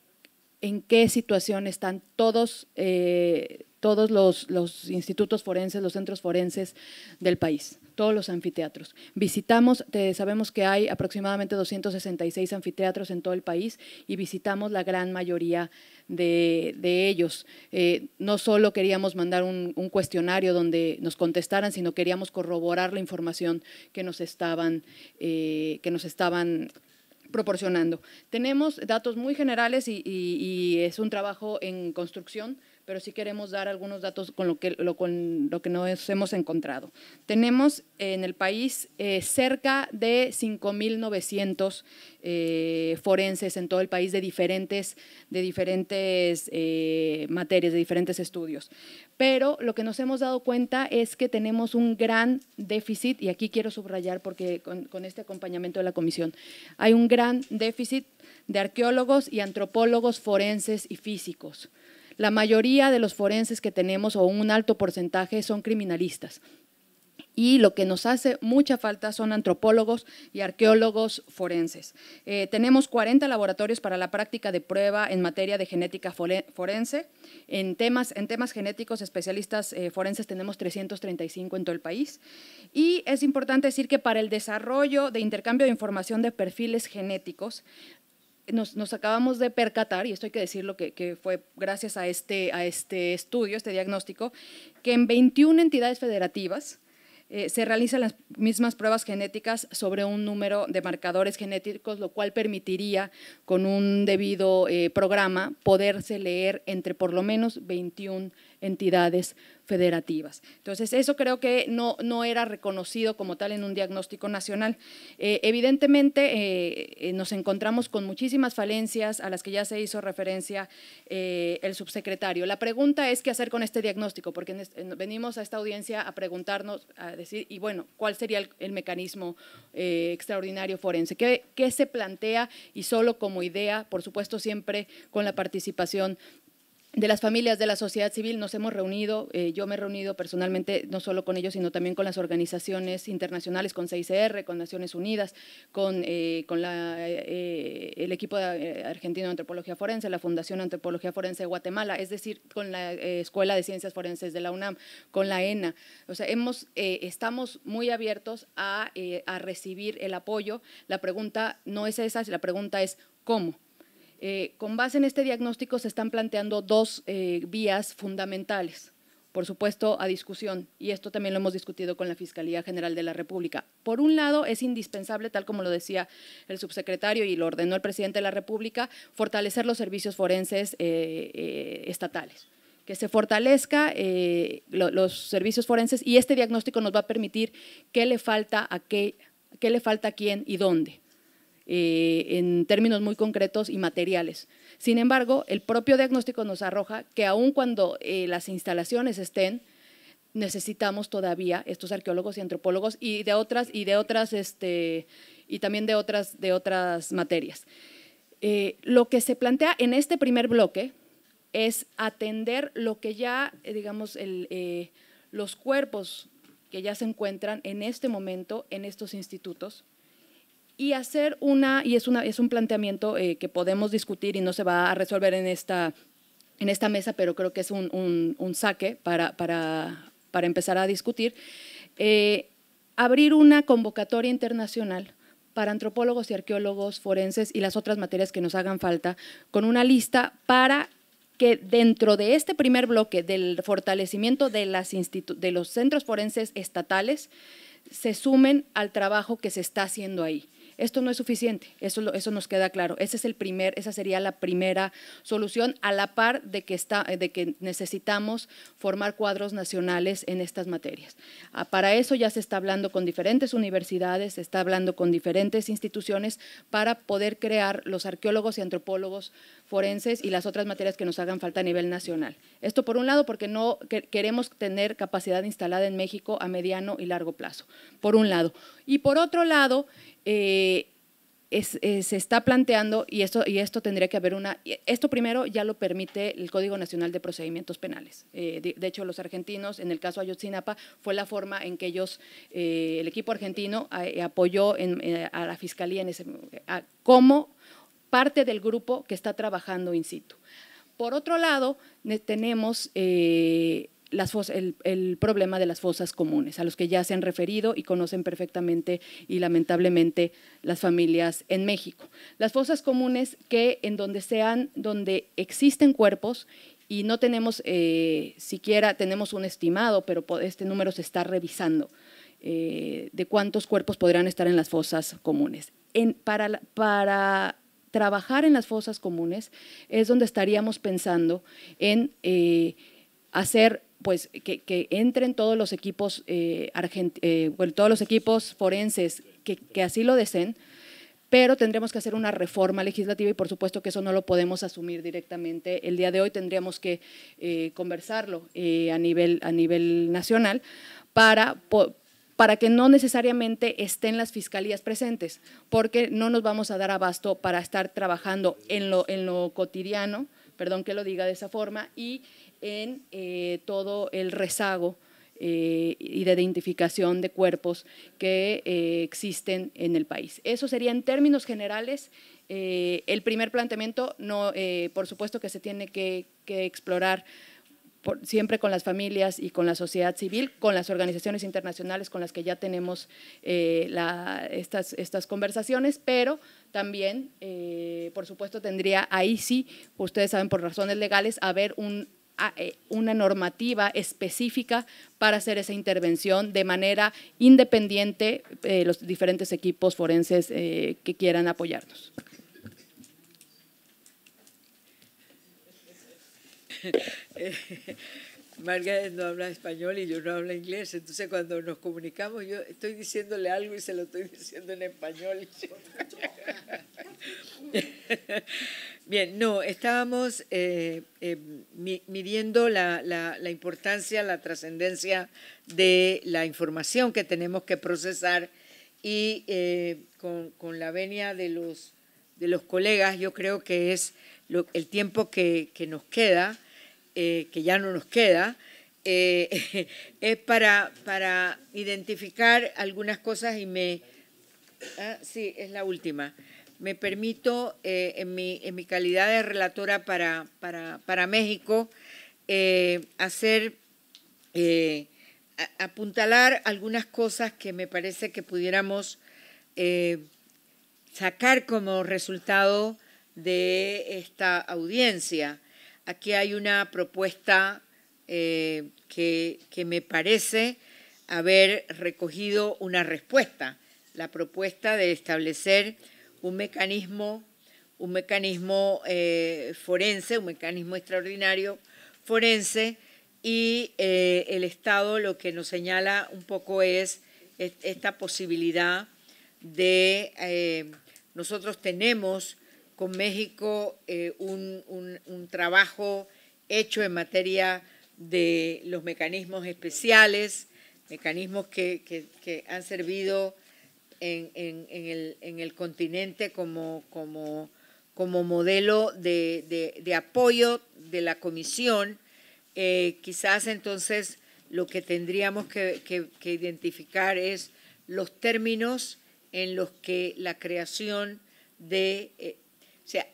Speaker 11: en qué situación están todos, eh, todos los institutos forenses, los centros forenses del país todos los anfiteatros. Visitamos, sabemos que hay aproximadamente 266 anfiteatros en todo el país y visitamos la gran mayoría de, ellos. Eh, no solo queríamos mandar un, cuestionario donde nos contestaran, sino queríamos corroborar la información que nos estaban, eh, que nos estaban proporcionando. Tenemos datos muy generales y es un trabajo en construcción pero sí queremos dar algunos datos con lo que, lo, con lo que nos hemos encontrado. Tenemos en el país eh, cerca de 5.900 eh, forenses en todo el país de diferentes, de diferentes eh, materias, de diferentes estudios. Pero lo que nos hemos dado cuenta es que tenemos un gran déficit, y aquí quiero subrayar porque con este acompañamiento de la comisión, hay un gran déficit de arqueólogos y antropólogos forenses y físicos. La mayoría de los forenses que tenemos, o un alto porcentaje, son criminalistas. Y lo que nos hace mucha falta son antropólogos y arqueólogos forenses. Eh, tenemos 40 laboratorios para la práctica de prueba en materia de genética forense. En temas, en temas genéticos, especialistas eh, forenses tenemos 335 en todo el país. Y es importante decir que para el desarrollo de intercambio de información de perfiles genéticos, nos, acabamos de percatar, y esto hay que decirlo, que, fue gracias a este, a este estudio, este diagnóstico, que en 21 entidades federativas eh, se realizan las mismas pruebas genéticas sobre un número de marcadores genéticos, lo cual permitiría, con un debido eh, programa, poderse leer entre por lo menos 21 entidades federativas. Entonces, eso creo que no, no era reconocido como tal en un diagnóstico nacional. Eh, evidentemente, eh, eh, nos encontramos con muchísimas falencias a las que ya se hizo referencia el subsecretario. La pregunta es qué hacer con este diagnóstico, porque venimos a esta audiencia a preguntarnos, a decir, y bueno, ¿cuál sería el, mecanismo extraordinario forense? ¿Qué, ¿Qué se plantea? Y solo como idea, por supuesto, siempre con la participación de las familias de la sociedad civil nos hemos reunido, eh, yo me he reunido personalmente no solo con ellos, sino también con las organizaciones internacionales, con CICR, con Naciones Unidas, con, eh, eh, el equipo de argentino de antropología forense, la Fundación Antropología Forense de Guatemala, es decir, con la Escuela de Ciencias Forenses de la UNAM, con la ENA. O sea, hemos, estamos muy abiertos a, a recibir el apoyo. La pregunta no es esa, la pregunta es cómo. Eh, con base en este diagnóstico se están planteando dos eh, vías fundamentales, por supuesto, a discusión, y esto también lo hemos discutido con la Fiscalía General de la República. Por un lado, es indispensable, tal como lo decía el subsecretario y lo ordenó el presidente de la República, fortalecer los servicios forenses eh, estatales que se fortalezca los servicios forenses y este diagnóstico nos va a permitir qué le falta a qué, qué le falta a quién y dónde. Eh, en términos muy concretos y materiales. Sin embargo, el propio diagnóstico nos arroja que aun cuando eh, las instalaciones estén, necesitamos todavía estos arqueólogos y antropólogos y de otras y de otras este, y también de otras de otras materias. Eh, lo que se plantea en este primer bloque es atender lo que ya digamos los cuerpos que ya se encuentran en este momento en estos institutos y hacer una, y es, una, es un planteamiento eh, que podemos discutir y no se va a resolver en esta, en esta mesa, pero creo que es un, saque para, empezar a discutir, eh, abrir una convocatoria internacional para antropólogos y arqueólogos forenses y las otras materias que nos hagan falta, con una lista para que dentro de este primer bloque del fortalecimiento de, las de los centros forenses estatales se sumen al trabajo que se está haciendo ahí esto no es suficiente, eso, eso nos queda claro. Ese es el primer, esa sería la primera solución, a la par de que, está, de que necesitamos formar cuadros nacionales en estas materias. Ah, para eso ya se está hablando con diferentes universidades, se está hablando con diferentes instituciones para poder crear los arqueólogos y antropólogos forenses y las otras materias que nos hagan falta a nivel nacional. Esto por un lado porque no queremos tener capacidad instalada en México a mediano y largo plazo, por un lado. Y por otro lado, eh, eh, se está planteando, y esto, y esto tendría que haber una, esto primero ya lo permite el Código Nacional de Procedimientos Penales. Eh, de, hecho, los argentinos, en el caso Ayotzinapa, fue la forma en que ellos, el equipo argentino apoyó a la Fiscalía como parte del grupo que está trabajando in situ. Por otro lado, tenemos el, problema de las fosas comunes, a los que ya se han referido y conocen perfectamente y lamentablemente las familias en México. Las fosas comunes que en donde sean, donde existen cuerpos y no tenemos eh, siquiera, tenemos un estimado, pero este número se está revisando eh, de cuántos cuerpos podrían estar en las fosas comunes. para, para trabajar en las fosas comunes es donde estaríamos pensando en eh, hacer pues que, entren todos los equipos eh, eh, todos los equipos forenses que, así lo deseen pero tendremos que hacer una reforma legislativa y por supuesto que eso no lo podemos asumir directamente. El día de hoy tendríamos que eh, conversarlo a, nivel, a nivel nacional para, para que no necesariamente estén las fiscalías presentes, porque no nos vamos a dar abasto para estar trabajando en lo, en lo cotidiano, perdón que lo diga de esa forma, y en eh, todo el rezago eh, y de identificación de cuerpos que eh, existen en el país. Eso sería en términos generales el primer planteamiento. No, por supuesto que se tiene que, explorar siempre con las familias y con la sociedad civil, con las organizaciones internacionales con las que ya tenemos estas, estas conversaciones, pero también, por supuesto, tendría ahí sí, ustedes saben por razones legales, haber un eh, una normativa específica para hacer esa intervención de manera independiente eh, los diferentes equipos forenses eh, que quieran apoyarnos.
Speaker 1: <laughs> Margaret no habla español y yo no hablo inglés, entonces cuando nos comunicamos yo estoy diciéndole algo y se lo estoy diciendo en español. <laughs> Bien, no, estábamos eh, eh, midiendo la, importancia, la trascendencia de la información que tenemos que procesar y eh, con, la venia de los, de los colegas, yo creo que es el tiempo que, nos queda, que ya no nos queda, <laughs> es para, para identificar algunas cosas y me... Ah, sí, es la última me permito, eh, en, mi, calidad de relatora para, México, eh, hacer, eh, apuntalar algunas cosas que me parece que pudiéramos sacar como resultado de esta audiencia. Aquí hay una propuesta que, que me parece haber recogido una respuesta, la propuesta de establecer un mecanismo, un mecanismo eh, forense, un mecanismo extraordinario forense, y eh, el Estado lo que nos señala un poco es esta posibilidad de eh, nosotros tenemos con México un, trabajo hecho en materia de los mecanismos especiales, mecanismos que han servido en, el, continente como, modelo de, apoyo de la comisión, eh, quizás entonces lo que tendríamos que, identificar es los términos en los que la creación de, eh, o sea,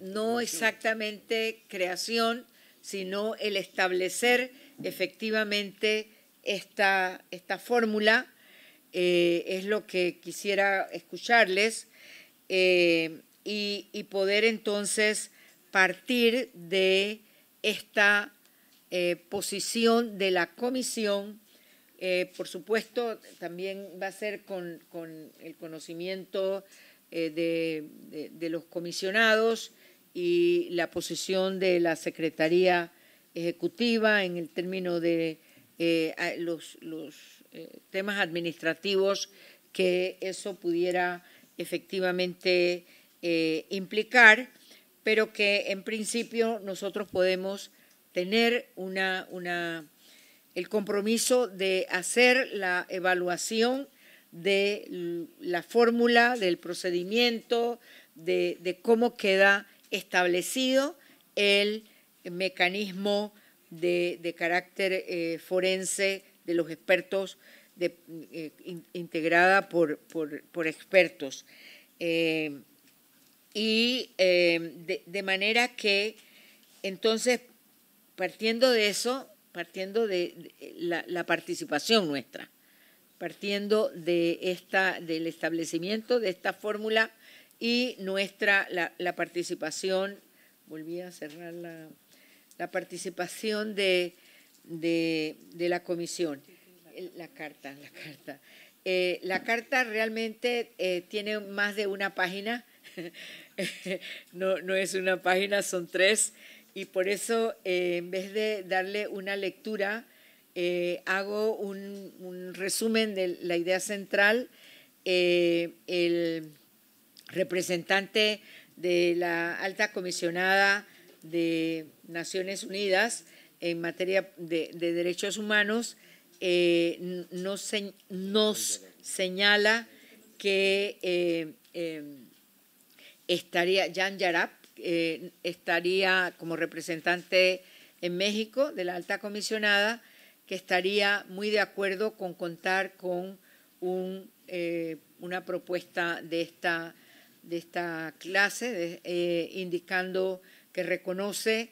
Speaker 1: no exactamente creación, sino el establecer efectivamente esta fórmula eh, es lo que quisiera escucharles eh, y, poder entonces partir de esta eh, posición de la comisión. por supuesto, también va a ser con, el conocimiento de, los comisionados y la posición de la Secretaría Ejecutiva en el término de los, eh, temas administrativos que eso pudiera efectivamente eh, implicar, pero que en principio nosotros podemos tener el compromiso de hacer la evaluación de la fórmula, del procedimiento, de, cómo queda establecido el mecanismo de, carácter eh, forense de los expertos, eh, integrada por, por, expertos. Eh, y eh, de, manera que, entonces, partiendo de eso, partiendo de, la, participación nuestra, partiendo de esta, del establecimiento de esta fórmula y nuestra, la, participación, volví a cerrar la participación de, de, la comisión. La carta, la carta. Eh, la carta realmente eh, tiene más de una página. <laughs> no, no es una página, son tres. Y por eso, eh, en vez de darle una lectura, hago un, resumen de la idea central. el representante de la alta comisionada de Naciones Unidas en materia de, derechos humanos eh, nos, señala que eh, eh, estaría Jan Yarap estaría como representante en México de la alta comisionada, que estaría muy de acuerdo con contar con una propuesta de esta, de esta clase, indicando que reconoce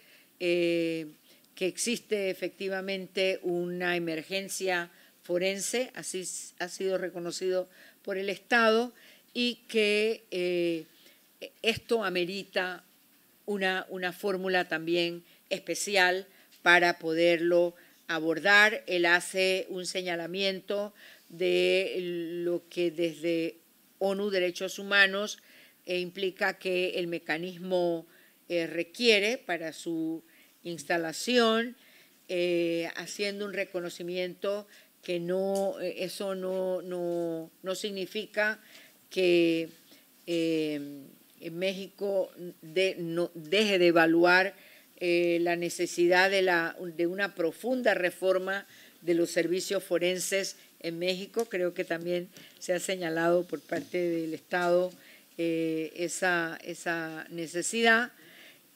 Speaker 1: que existe efectivamente una emergencia forense, así ha sido reconocido por el Estado, y que eh, e, esto amerita una, una fórmula también especial para poderlo abordar. Él hace un señalamiento de lo que desde ONU Derechos Humanos e implica que el mecanismo eh, requiere para su instalación, eh, haciendo un reconocimiento que no, eh, eso no, no, significa que em, México de, deje de evaluar eh, la necesidad de, la, de una profunda reforma de los servicios forenses en México. Creo que también se ha señalado por parte del Estado esa, esa necesidad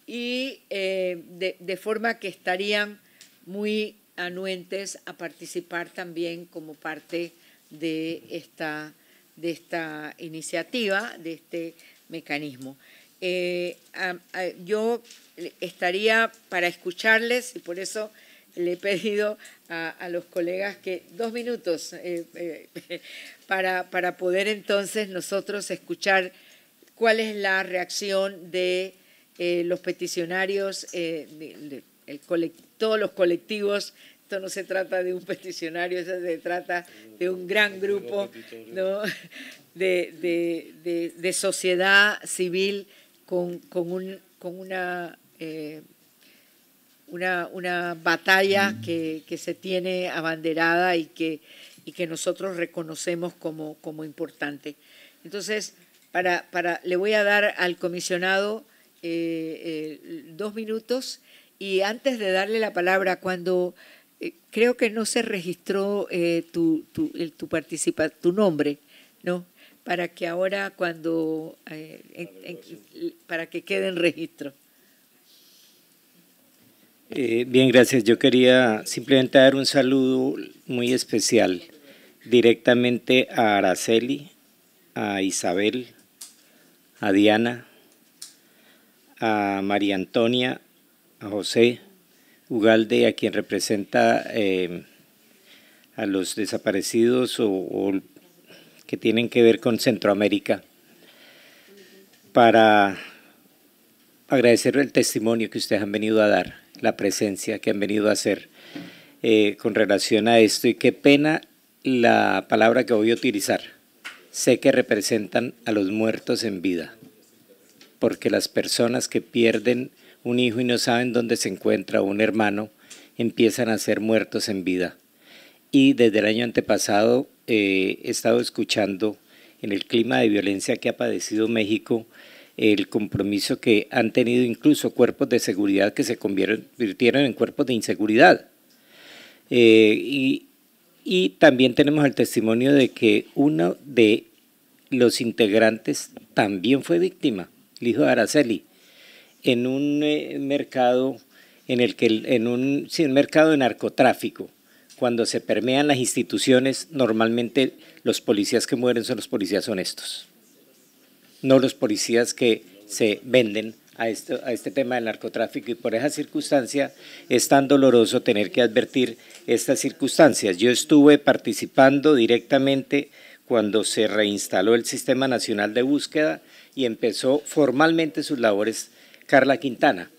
Speaker 1: y eh, de, forma que estarían muy anuentes a participar también como parte de esta, de esta iniciativa, de este mecanismo. Eh, yo estaría para escucharles y por eso le he pedido a, los colegas que dos minutos eh, <laughs> para, para poder entonces nosotros escuchar cuál es la reacción de eh, los peticionarios, eh, el todos los colectivos. Esto no se trata de un peticionario, eso se trata de un gran grupo
Speaker 9: <laughs>
Speaker 1: de, sociedad civil con, con, un, con una, eh, una, una, batalla mm. que, se tiene abanderada y que, y que nosotros reconocemos como, como importante. Entonces, para, para, le voy a dar al comisionado eh, dos minutos y antes de darle la palabra, cuando eh, creo que no se registró eh, tu, tu, tu, nombre, ¿no? Para que ahora cuando, para que quede en registro.
Speaker 12: bien, gracias. Yo quería simplemente dar un saludo muy especial directamente a Araceli, a Isabel, a Diana, a María Antonia, a José Ugalde, a quien representa eh, a los desaparecidos o, que tienen que ver con Centroamérica, para agradecer el testimonio que ustedes han venido a dar, la presencia que han venido a hacer eh, con relación a esto. Y qué pena la palabra que voy a utilizar. Sé que representan a los muertos en vida porque las personas que pierden un hijo y no saben dónde se encuentra un hermano empiezan a ser muertos en vida. Y desde el año antepasado eh, he estado escuchando en el clima de violencia que ha padecido México el compromiso que han tenido incluso cuerpos de seguridad que se convirtieron en cuerpos de inseguridad. Eh, y también tenemos el testimonio de que uno de los integrantes también fue víctima el hijo de Araceli, en un eh, mercado en el que en un, mercado de narcotráfico, cuando se permean las instituciones, normalmente los policías que mueren son los policías honestos, no los policías que se venden a, este, a este tema del narcotráfico y por esa circunstancia es tan doloroso tener que advertir estas circunstancias. Yo estuve participando directamente cuando se reinstaló el Sistema Nacional de Búsqueda y empezó formalmente sus labores Carla Quintana.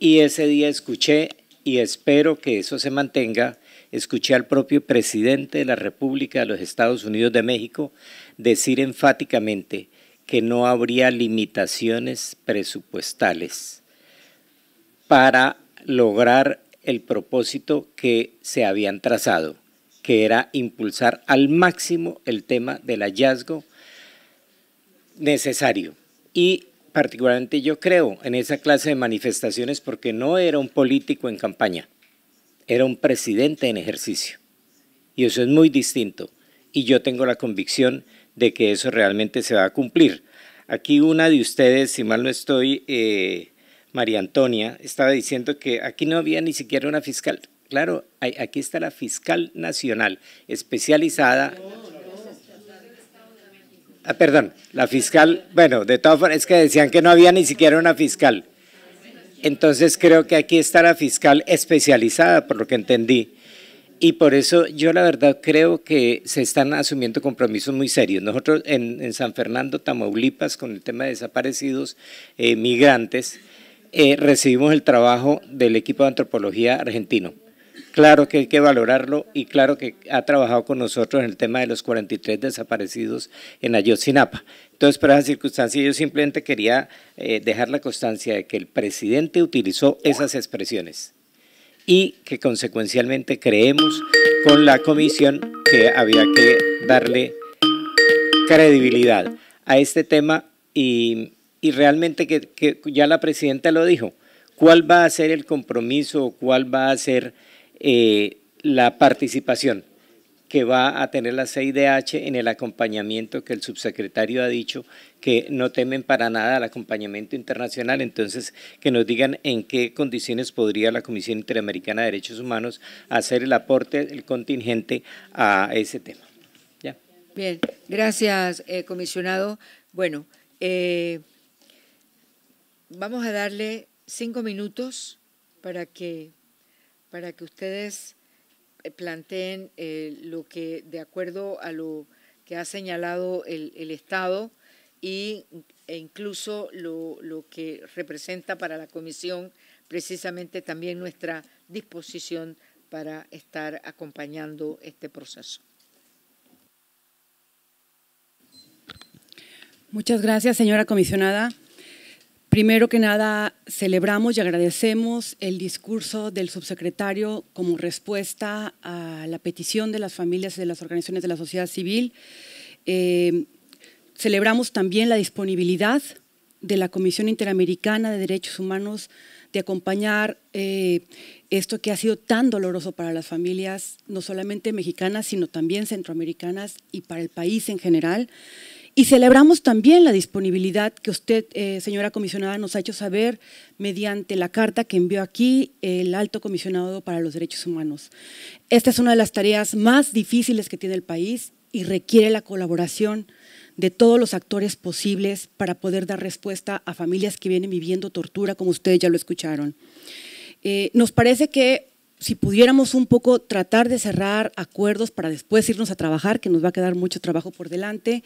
Speaker 12: Y ese día escuché, y espero que eso se mantenga, escuché al propio presidente de la República de los Estados Unidos de México decir enfáticamente que no habría limitaciones presupuestales para lograr el propósito que se habían trazado que era impulsar al máximo el tema del hallazgo necesario. Y particularmente yo creo en esa clase de manifestaciones porque no era un político en campaña, era un presidente en ejercicio. Y eso es muy distinto. Y yo tengo la convicción de que eso realmente se va a cumplir. Aquí una de ustedes, si mal no estoy, eh, María Antonia, estaba diciendo que aquí no había ni siquiera una fiscal. Claro, aquí está la fiscal nacional especializada. Ah, perdón, la fiscal, bueno, de todas formas, es que decían que no había ni siquiera una fiscal. Entonces creo que aquí está la fiscal especializada, por lo que entendí. Y por eso yo la verdad creo que se están asumiendo compromisos muy serios. Nosotros en, San Fernando, Tamaulipas, con el tema de desaparecidos, eh, migrantes, eh, recibimos el trabajo del equipo de antropología argentino. Claro que hay que valorarlo y claro que ha trabajado con nosotros en el tema de los 43 desaparecidos en Ayotzinapa. Entonces, para esa circunstancia, yo simplemente quería eh, dejar la constancia de que el presidente utilizó esas expresiones y que consecuencialmente creemos con la comisión que había que darle credibilidad a este tema y, realmente que, que ya la presidenta lo dijo, ¿cuál va a ser el compromiso o cuál va a ser eh, la participación que va a tener la CIDH en el acompañamiento que el subsecretario ha dicho que no temen para nada al acompañamiento internacional, entonces que nos digan en qué condiciones podría la Comisión Interamericana de Derechos Humanos hacer el aporte, el contingente a ese tema.
Speaker 1: Bien, gracias, eh, comisionado. Bueno, eh, vamos a darle cinco minutos para que para que ustedes eh, planteen eh, lo que, de acuerdo a lo que ha señalado el, Estado y, e incluso lo, lo, que representa para la Comisión precisamente también nuestra disposición para estar acompañando este proceso.
Speaker 13: Muchas gracias, señora comisionada. Primero que nada, celebramos y agradecemos el discurso del subsecretario como respuesta a la petición de las familias y de las organizaciones de la sociedad civil. Eh, celebramos también la disponibilidad de la Comisión Interamericana de Derechos Humanos de acompañar eh, esto que ha sido tan doloroso para las familias, no solamente mexicanas, sino también centroamericanas y para el país en general. Y celebramos también la disponibilidad que usted, eh, señora comisionada, nos ha hecho saber mediante la carta que envió aquí el alto comisionado para los derechos humanos. Esta es una de las tareas más difíciles que tiene el país y requiere la colaboración de todos los actores posibles para poder dar respuesta a familias que vienen viviendo tortura, como ustedes ya lo escucharon. Eh, nos parece que si pudiéramos un poco tratar de cerrar acuerdos para después irnos a trabajar, que nos va a quedar mucho trabajo por delante,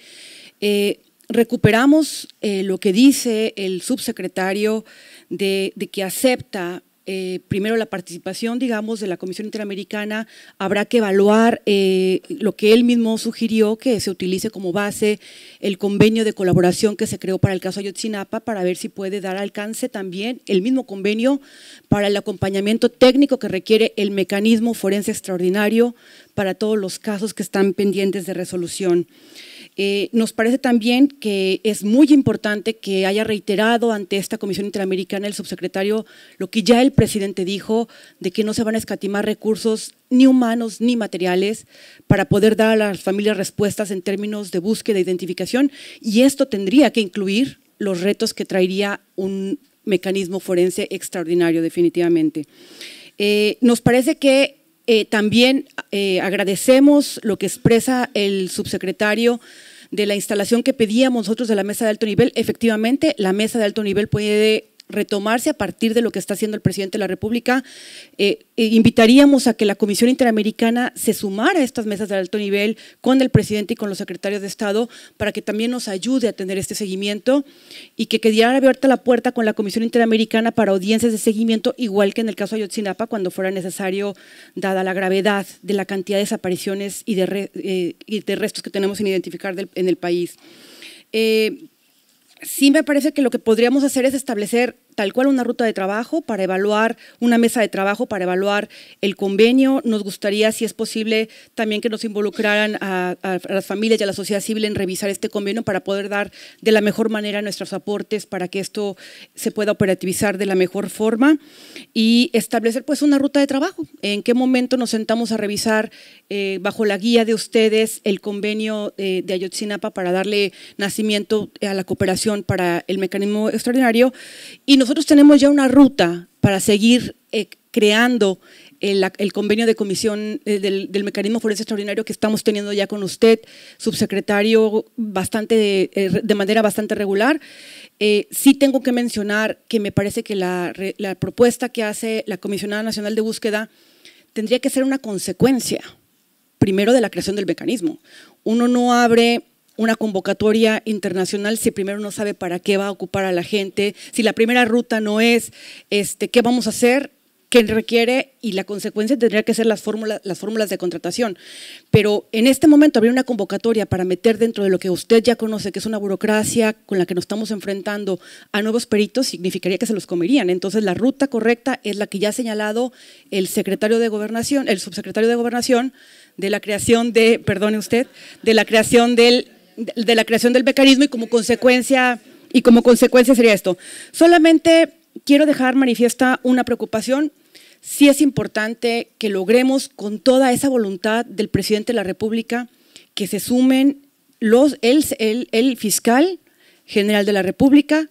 Speaker 13: eh, recuperamos eh, lo que dice el subsecretario de, que acepta eh, primero la participación, digamos, de la Comisión Interamericana, habrá que evaluar lo que él mismo sugirió que se utilice como base el convenio de colaboración que se creó para el caso Ayotzinapa para ver si puede dar alcance también el mismo convenio para el acompañamiento técnico que requiere el mecanismo forense extraordinario para todos los casos que están pendientes de resolución. Eh, nos parece también que es muy importante que haya reiterado ante esta Comisión Interamericana el subsecretario lo que ya el presidente dijo, de que no se van a escatimar recursos ni humanos ni materiales para poder dar a las familias respuestas en términos de búsqueda e identificación. Y esto tendría que incluir los retos que traería un mecanismo forense extraordinario, definitivamente. Eh, nos parece que eh, también agradecemos lo que expresa el subsecretario de la instalación que pedíamos nosotros de la mesa de alto nivel, efectivamente la mesa de alto nivel puede retomarse a partir de lo que está haciendo el presidente de la República. Eh, eh, invitaríamos a que la Comisión Interamericana se sumara a estas mesas de alto nivel con el presidente y con los secretarios de Estado para que también nos ayude a tener este seguimiento y que quedara abierta la puerta con la Comisión Interamericana para audiencias de seguimiento, igual que en el caso de Ayotzinapa, cuando fuera necesario, dada la gravedad de la cantidad de desapariciones y de, eh, restos que tenemos sin identificar en el país sí me parece que lo que podríamos hacer es establecer tal cual una ruta de trabajo para evaluar, una mesa de trabajo para evaluar el convenio. Nos gustaría, si es posible, también que nos involucraran a, las familias y a la sociedad civil en revisar este convenio para poder dar de la mejor manera nuestros aportes para que esto se pueda operativizar de la mejor forma y establecer pues una ruta de trabajo. ¿En qué momento nos sentamos a revisar eh, bajo la guía de ustedes el convenio eh, de Ayotzinapa para darle nacimiento a la cooperación para el mecanismo extraordinario? Y nosotros tenemos ya una ruta para seguir eh, creando el, el, convenio de comisión eh, del, mecanismo forense extraordinario que estamos teniendo ya con usted, subsecretario, bastante, eh, de manera bastante regular. sí tengo que mencionar que me parece que la, la, propuesta que hace la Comisionada Nacional de Búsqueda tendría que ser una consecuencia, primero, de la creación del mecanismo. Uno no abre una convocatoria internacional si primero no sabe para qué va a ocupar a la gente, si la primera ruta no es este, qué vamos a hacer, qué requiere y la consecuencia tendría que ser las fórmulas, las fórmulas de contratación. Pero en este momento habría una convocatoria para meter dentro de lo que usted ya conoce, que es una burocracia con la que nos estamos enfrentando a nuevos peritos, significaría que se los comerían. Entonces la ruta correcta es la que ya ha señalado el secretario de gobernación, el subsecretario de gobernación, de la creación de, perdone usted, de la creación del de la creación del mecanismo y como consecuencia, y como consecuencia sería esto. Solamente quiero dejar manifiesta una preocupación. Sí es importante que logremos con toda esa voluntad del presidente de la República que se sumen el, fiscal general de la República,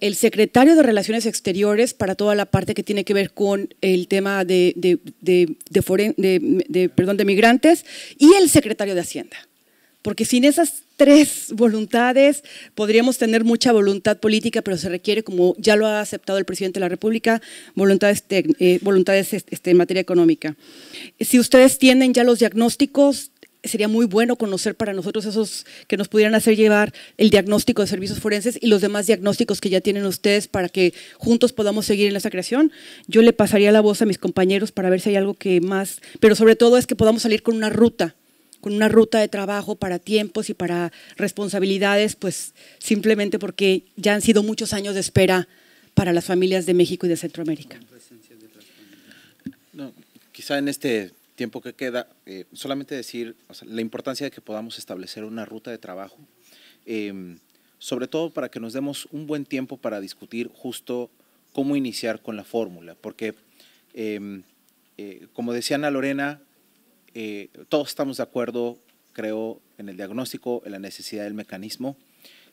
Speaker 13: el secretario de Relaciones Exteriores para toda la parte que tiene que ver con el tema de, de, de, de, de migrantes y el secretario de Hacienda porque sin esas tres voluntades podríamos tener mucha voluntad política, pero se requiere, como ya lo ha aceptado el presidente de la República, este, eh, voluntades, voluntades este, en materia económica. Si ustedes tienen ya los diagnósticos, sería muy bueno conocer para nosotros esos que nos pudieran hacer llevar el diagnóstico de servicios forenses y los demás diagnósticos que ya tienen ustedes para que juntos podamos seguir en esa creación. Yo le pasaría la voz a mis compañeros para ver si hay algo que más, pero sobre todo es que podamos salir con una ruta con una ruta de trabajo para tiempos y para responsabilidades, pues simplemente porque ya han sido muchos años de espera para las familias de México y de Centroamérica.
Speaker 9: No,
Speaker 3: quizá en este tiempo que queda, eh, solamente decir la importancia de que podamos establecer una ruta de trabajo, em, sobre todo para que nos demos un buen tiempo para discutir justo cómo iniciar con la fórmula, porque em, eh, como decía Ana Lorena, eh, todos estamos de acuerdo, creo, en el diagnóstico, en la necesidad del mecanismo,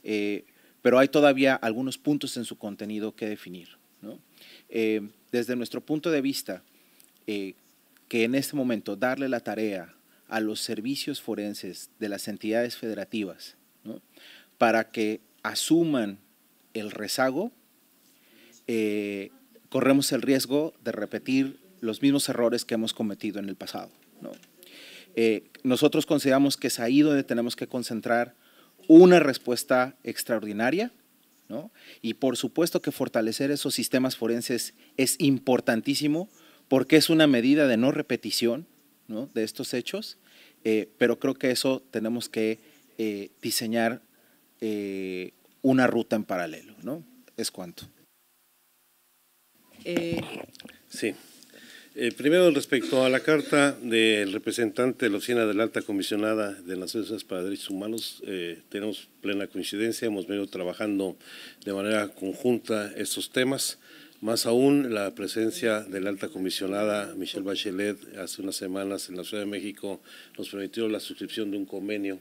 Speaker 3: eh, pero hay todavía algunos puntos en su contenido que definir. Eh, desde nuestro punto de vista, que en este momento darle la tarea a los servicios forenses de las entidades federativas para que asuman el rezago, corremos el riesgo de repetir los mismos errores que hemos cometido en el pasado. Eh, nosotros consideramos que es ahí donde tenemos que concentrar una respuesta extraordinaria, ¿no? Y por supuesto que fortalecer esos sistemas forenses es importantísimo porque es una medida de no repetición de estos hechos, eh, pero creo que eso tenemos que eh, diseñar una ruta en paralelo, ¿no? Es cuanto.
Speaker 10: sí. Eh, primero, respecto a la carta del representante de la Oficina de la Alta Comisionada de Naciones Unidas para Derechos Humanos, eh, tenemos plena coincidencia, hemos venido trabajando de manera conjunta estos temas, más aún la presencia de la Alta Comisionada Michelle Bachelet hace unas semanas en la Ciudad de México nos permitió la suscripción de un convenio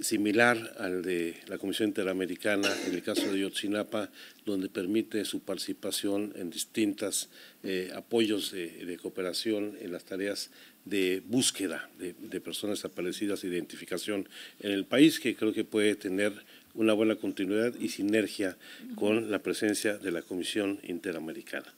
Speaker 10: similar al de la Comisión Interamericana en el caso de Yotzinapa, donde permite su participación en distintos eh, apoyos de, cooperación en las tareas de búsqueda de, de personas desaparecidas, identificación en el país, que creo que puede tener una buena continuidad y sinergia con la presencia de la Comisión Interamericana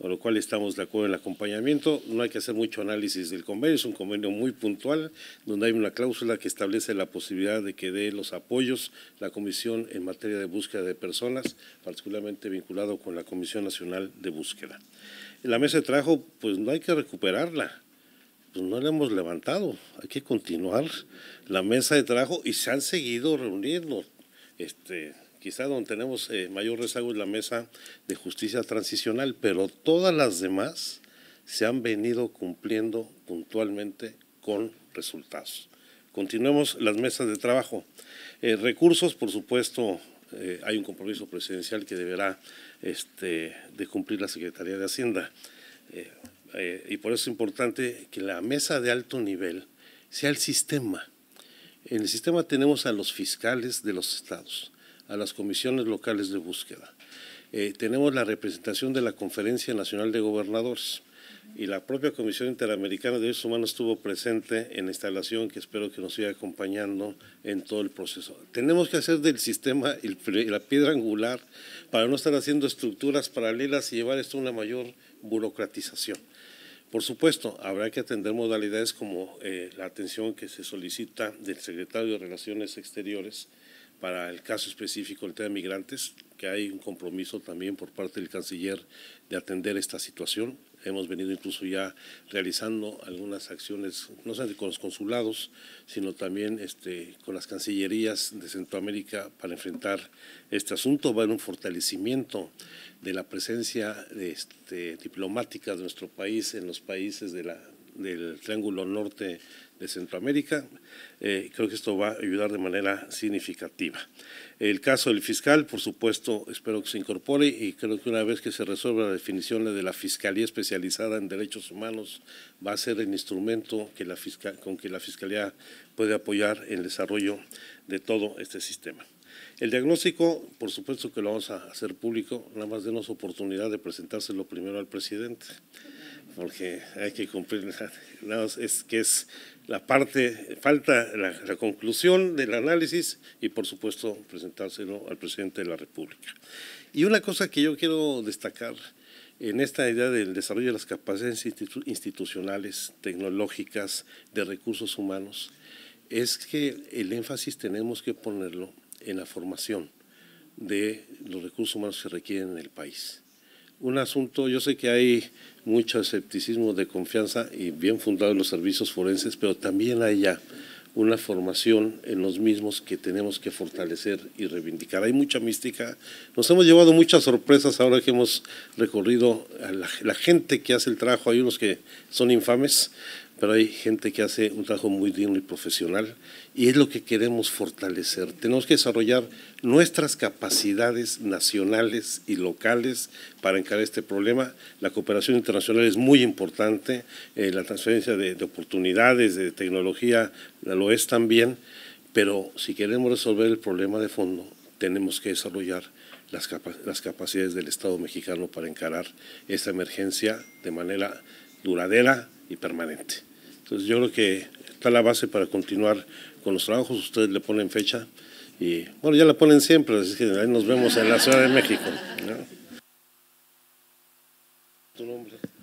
Speaker 10: con lo cual estamos de acuerdo en el acompañamiento. No hay que hacer mucho análisis del convenio, es un convenio muy puntual, donde hay una cláusula que establece la posibilidad de que dé los apoyos la Comisión en materia de búsqueda de personas, particularmente vinculado con la Comisión Nacional de Búsqueda. La mesa de trabajo, pues no hay que recuperarla, pues no la hemos levantado, hay que continuar la mesa de trabajo y se han seguido reuniendo. Este, Quizá donde tenemos eh, mayor rezago es la mesa de justicia transicional, pero todas las demás se han venido cumpliendo puntualmente con resultados. Continuemos las mesas de trabajo. Eh, recursos, por supuesto, eh, hay un compromiso presidencial que deberá este, de cumplir la Secretaría de Hacienda. y por eso es importante que la mesa de alto nivel sea el sistema. En el sistema tenemos a los fiscales de los estados, a las comisiones locales de búsqueda. Eh, tenemos la representación de la Conferencia Nacional de Gobernadores y la propia Comisión Interamericana de Derechos Humanos estuvo presente en la instalación que espero que nos siga acompañando en todo el proceso. Tenemos que hacer del sistema la piedra angular para no estar haciendo estructuras paralelas y llevar esto a una mayor burocratización. Por supuesto, habrá que atender modalidades como eh, la atención que se solicita del secretario de Relaciones Exteriores para el caso específico del tema de migrantes, que hay un compromiso también por parte del canciller de atender esta situación. Hemos venido incluso ya realizando algunas acciones, no solamente con los consulados, sino también este, con las cancillerías de Centroamérica para enfrentar este asunto. Va en un fortalecimiento de la presencia este, diplomática de nuestro país en los países de del Triángulo Norte de Centroamérica. Eh, creo que esto va a ayudar de manera significativa. El caso del fiscal, por supuesto, espero que se incorpore y creo que una vez que se resuelva la definición de la Fiscalía Especializada en Derechos Humanos, va a ser el instrumento que la fiscal, con que la Fiscalía puede apoyar el desarrollo de todo este sistema. El diagnóstico, por supuesto que lo vamos a hacer público, nada más denos oportunidad de presentárselo primero al presidente porque hay que cumplir, es que es la parte, falta la, conclusión del análisis y por supuesto presentárselo al presidente de la República. Y una cosa que yo quiero destacar en esta idea del desarrollo de las capacidades institucionales, tecnológicas, de recursos humanos, es que el énfasis tenemos que ponerlo en la formación de los recursos humanos que requieren en el país un asunto, yo sé que hay mucho escepticismo de confianza y bien fundado en los servicios forenses, pero también hay ya una formación en los mismos que tenemos que fortalecer y reivindicar. Hay mucha mística, nos hemos llevado muchas sorpresas ahora que hemos recorrido a la, la gente que hace el trabajo, hay unos que son infames, pero hay gente que hace un trabajo muy digno y profesional y es lo que queremos fortalecer. Tenemos que desarrollar nuestras capacidades nacionales y locales para encarar este problema. La cooperación internacional es muy importante, eh, la transferencia de, oportunidades, de tecnología, lo es también, pero si queremos resolver el problema de fondo, tenemos que desarrollar las, las capacidades del Estado mexicano para encarar esta emergencia de manera duradera y permanente. Entonces yo creo que está la base para continuar con los trabajos, ustedes le ponen fecha y bueno, ya la ponen siempre, así que ahí nos vemos en la Ciudad de México.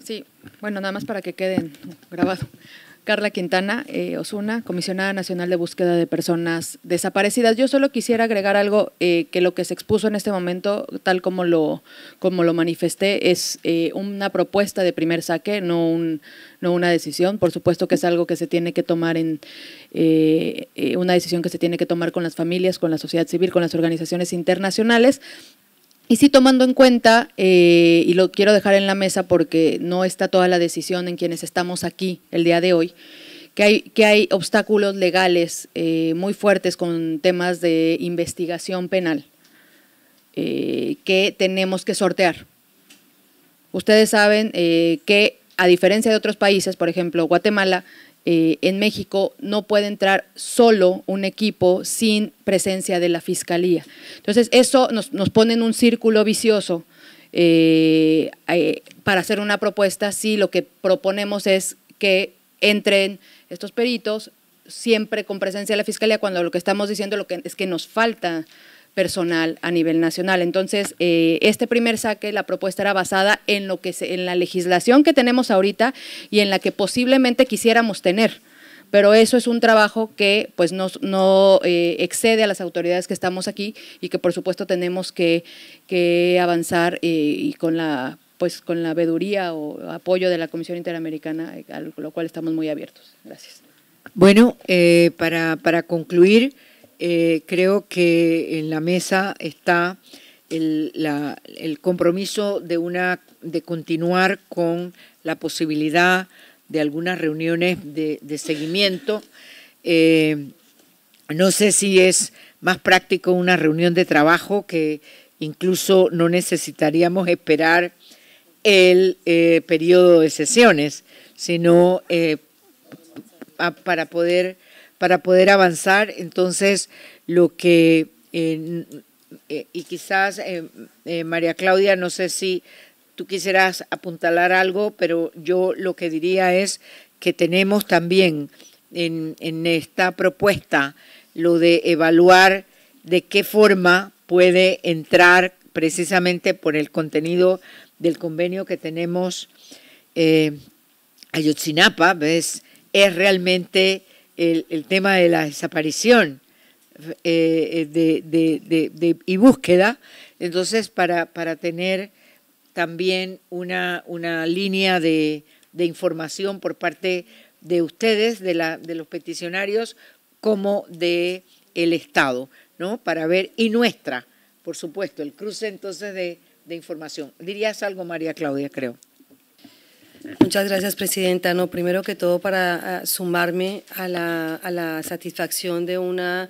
Speaker 11: Sí, bueno, nada más para que queden grabados. Carla Quintana, eh, Osuna, comisionada nacional de búsqueda de personas desaparecidas. Yo solo quisiera agregar algo eh, que lo que se expuso en este momento, tal como lo, como lo manifesté, es eh, una propuesta de primer saque, no, un, no una decisión. Por supuesto que es algo que se tiene que tomar en una decisión que se tiene que tomar con las familias, con la sociedad civil, con las organizaciones internacionales, y sí tomando en cuenta, eh, y lo quiero dejar en la mesa porque no está toda la decisión en quienes estamos aquí el día de hoy, que hay, que hay obstáculos legales eh, muy fuertes con temas de investigación penal eh, que tenemos que sortear. Ustedes saben que, a diferencia de otros países, por ejemplo, Guatemala, eh, en México no puede entrar solo un equipo sin presencia de la fiscalía. Entonces, eso nos, nos pone en un círculo vicioso eh, eh, para hacer una propuesta si lo que proponemos es que entren estos peritos siempre con presencia de la fiscalía cuando lo que estamos diciendo lo que, es que nos falta personal a nivel nacional. Entonces, eh, este primer saque, la propuesta era basada en lo que en la legislación que tenemos ahorita y en la que posiblemente quisiéramos tener. Pero eso es un trabajo que pues no, no eh, excede a las autoridades que estamos aquí y que por supuesto tenemos que, avanzar eh, y con la pues con la veeduría o apoyo de la Comisión Interamericana, con lo cual estamos muy abiertos. Gracias.
Speaker 1: Bueno, para, para concluir, eh, creo que en la mesa está el, compromiso de, una, de continuar con la posibilidad de algunas reuniones de, seguimiento. Eh, no sé si es más práctico una reunión de trabajo que incluso no necesitaríamos esperar el eh, periodo de sesiones, sino para poder para poder avanzar. Entonces, lo que, eh, eh, y quizás eh, María Claudia, no sé si tú quisieras apuntalar algo, pero yo lo que diría es que tenemos también en, esta propuesta lo de evaluar de qué forma puede entrar precisamente por el contenido del convenio que tenemos a Ayotzinapa, ¿ves? es realmente el, tema de la desaparición eh, eh, de, y búsqueda, entonces para, para tener también una, una línea de, información por parte de ustedes, de, la, de los peticionarios, como de el Estado, ¿no? Para ver, y nuestra, por supuesto, el cruce entonces de, de información. Dirías algo, María Claudia, creo.
Speaker 14: Muchas gracias, Presidenta. No, primero que todo, para ah, sumarme a la, a la satisfacción de una,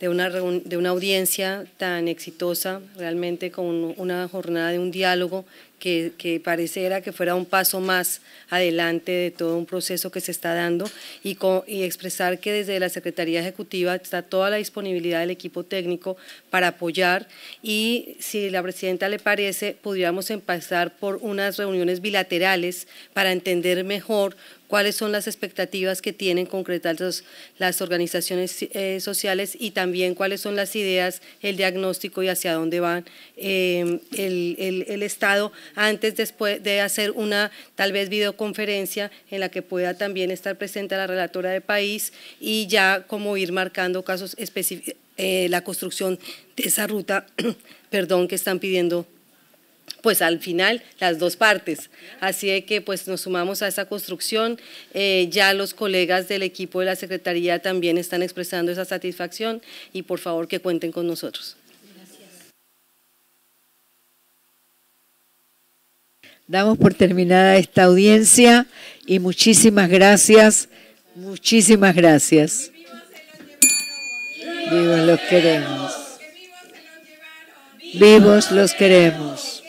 Speaker 14: de, una, de una audiencia tan exitosa, realmente con una jornada de un diálogo que, pareciera que fuera un paso más adelante de todo un proceso que se está dando y, y, expresar que desde la Secretaría Ejecutiva está toda la disponibilidad del equipo técnico para apoyar y si la presidenta le parece, pudiéramos empezar por unas reuniones bilaterales para entender mejor cuáles son las expectativas que tienen concretas las organizaciones eh, sociales y también cuáles son las ideas, el diagnóstico y hacia dónde van em, el, Estado antes después de hacer una tal vez videoconferencia en la que pueda también estar presente la relatora de país y ya como ir marcando casos específicos, eh, la construcción de esa ruta, <clears throat> perdón, que están pidiendo pues al final las dos partes. Así que pues nos sumamos a esa construcción. Eh, ya los colegas del equipo de la Secretaría también están expresando esa satisfacción y por favor que cuenten con nosotros.
Speaker 1: Damos por terminada esta audiencia y muchísimas gracias, muchísimas gracias. Vivos los queremos. Vivos los queremos.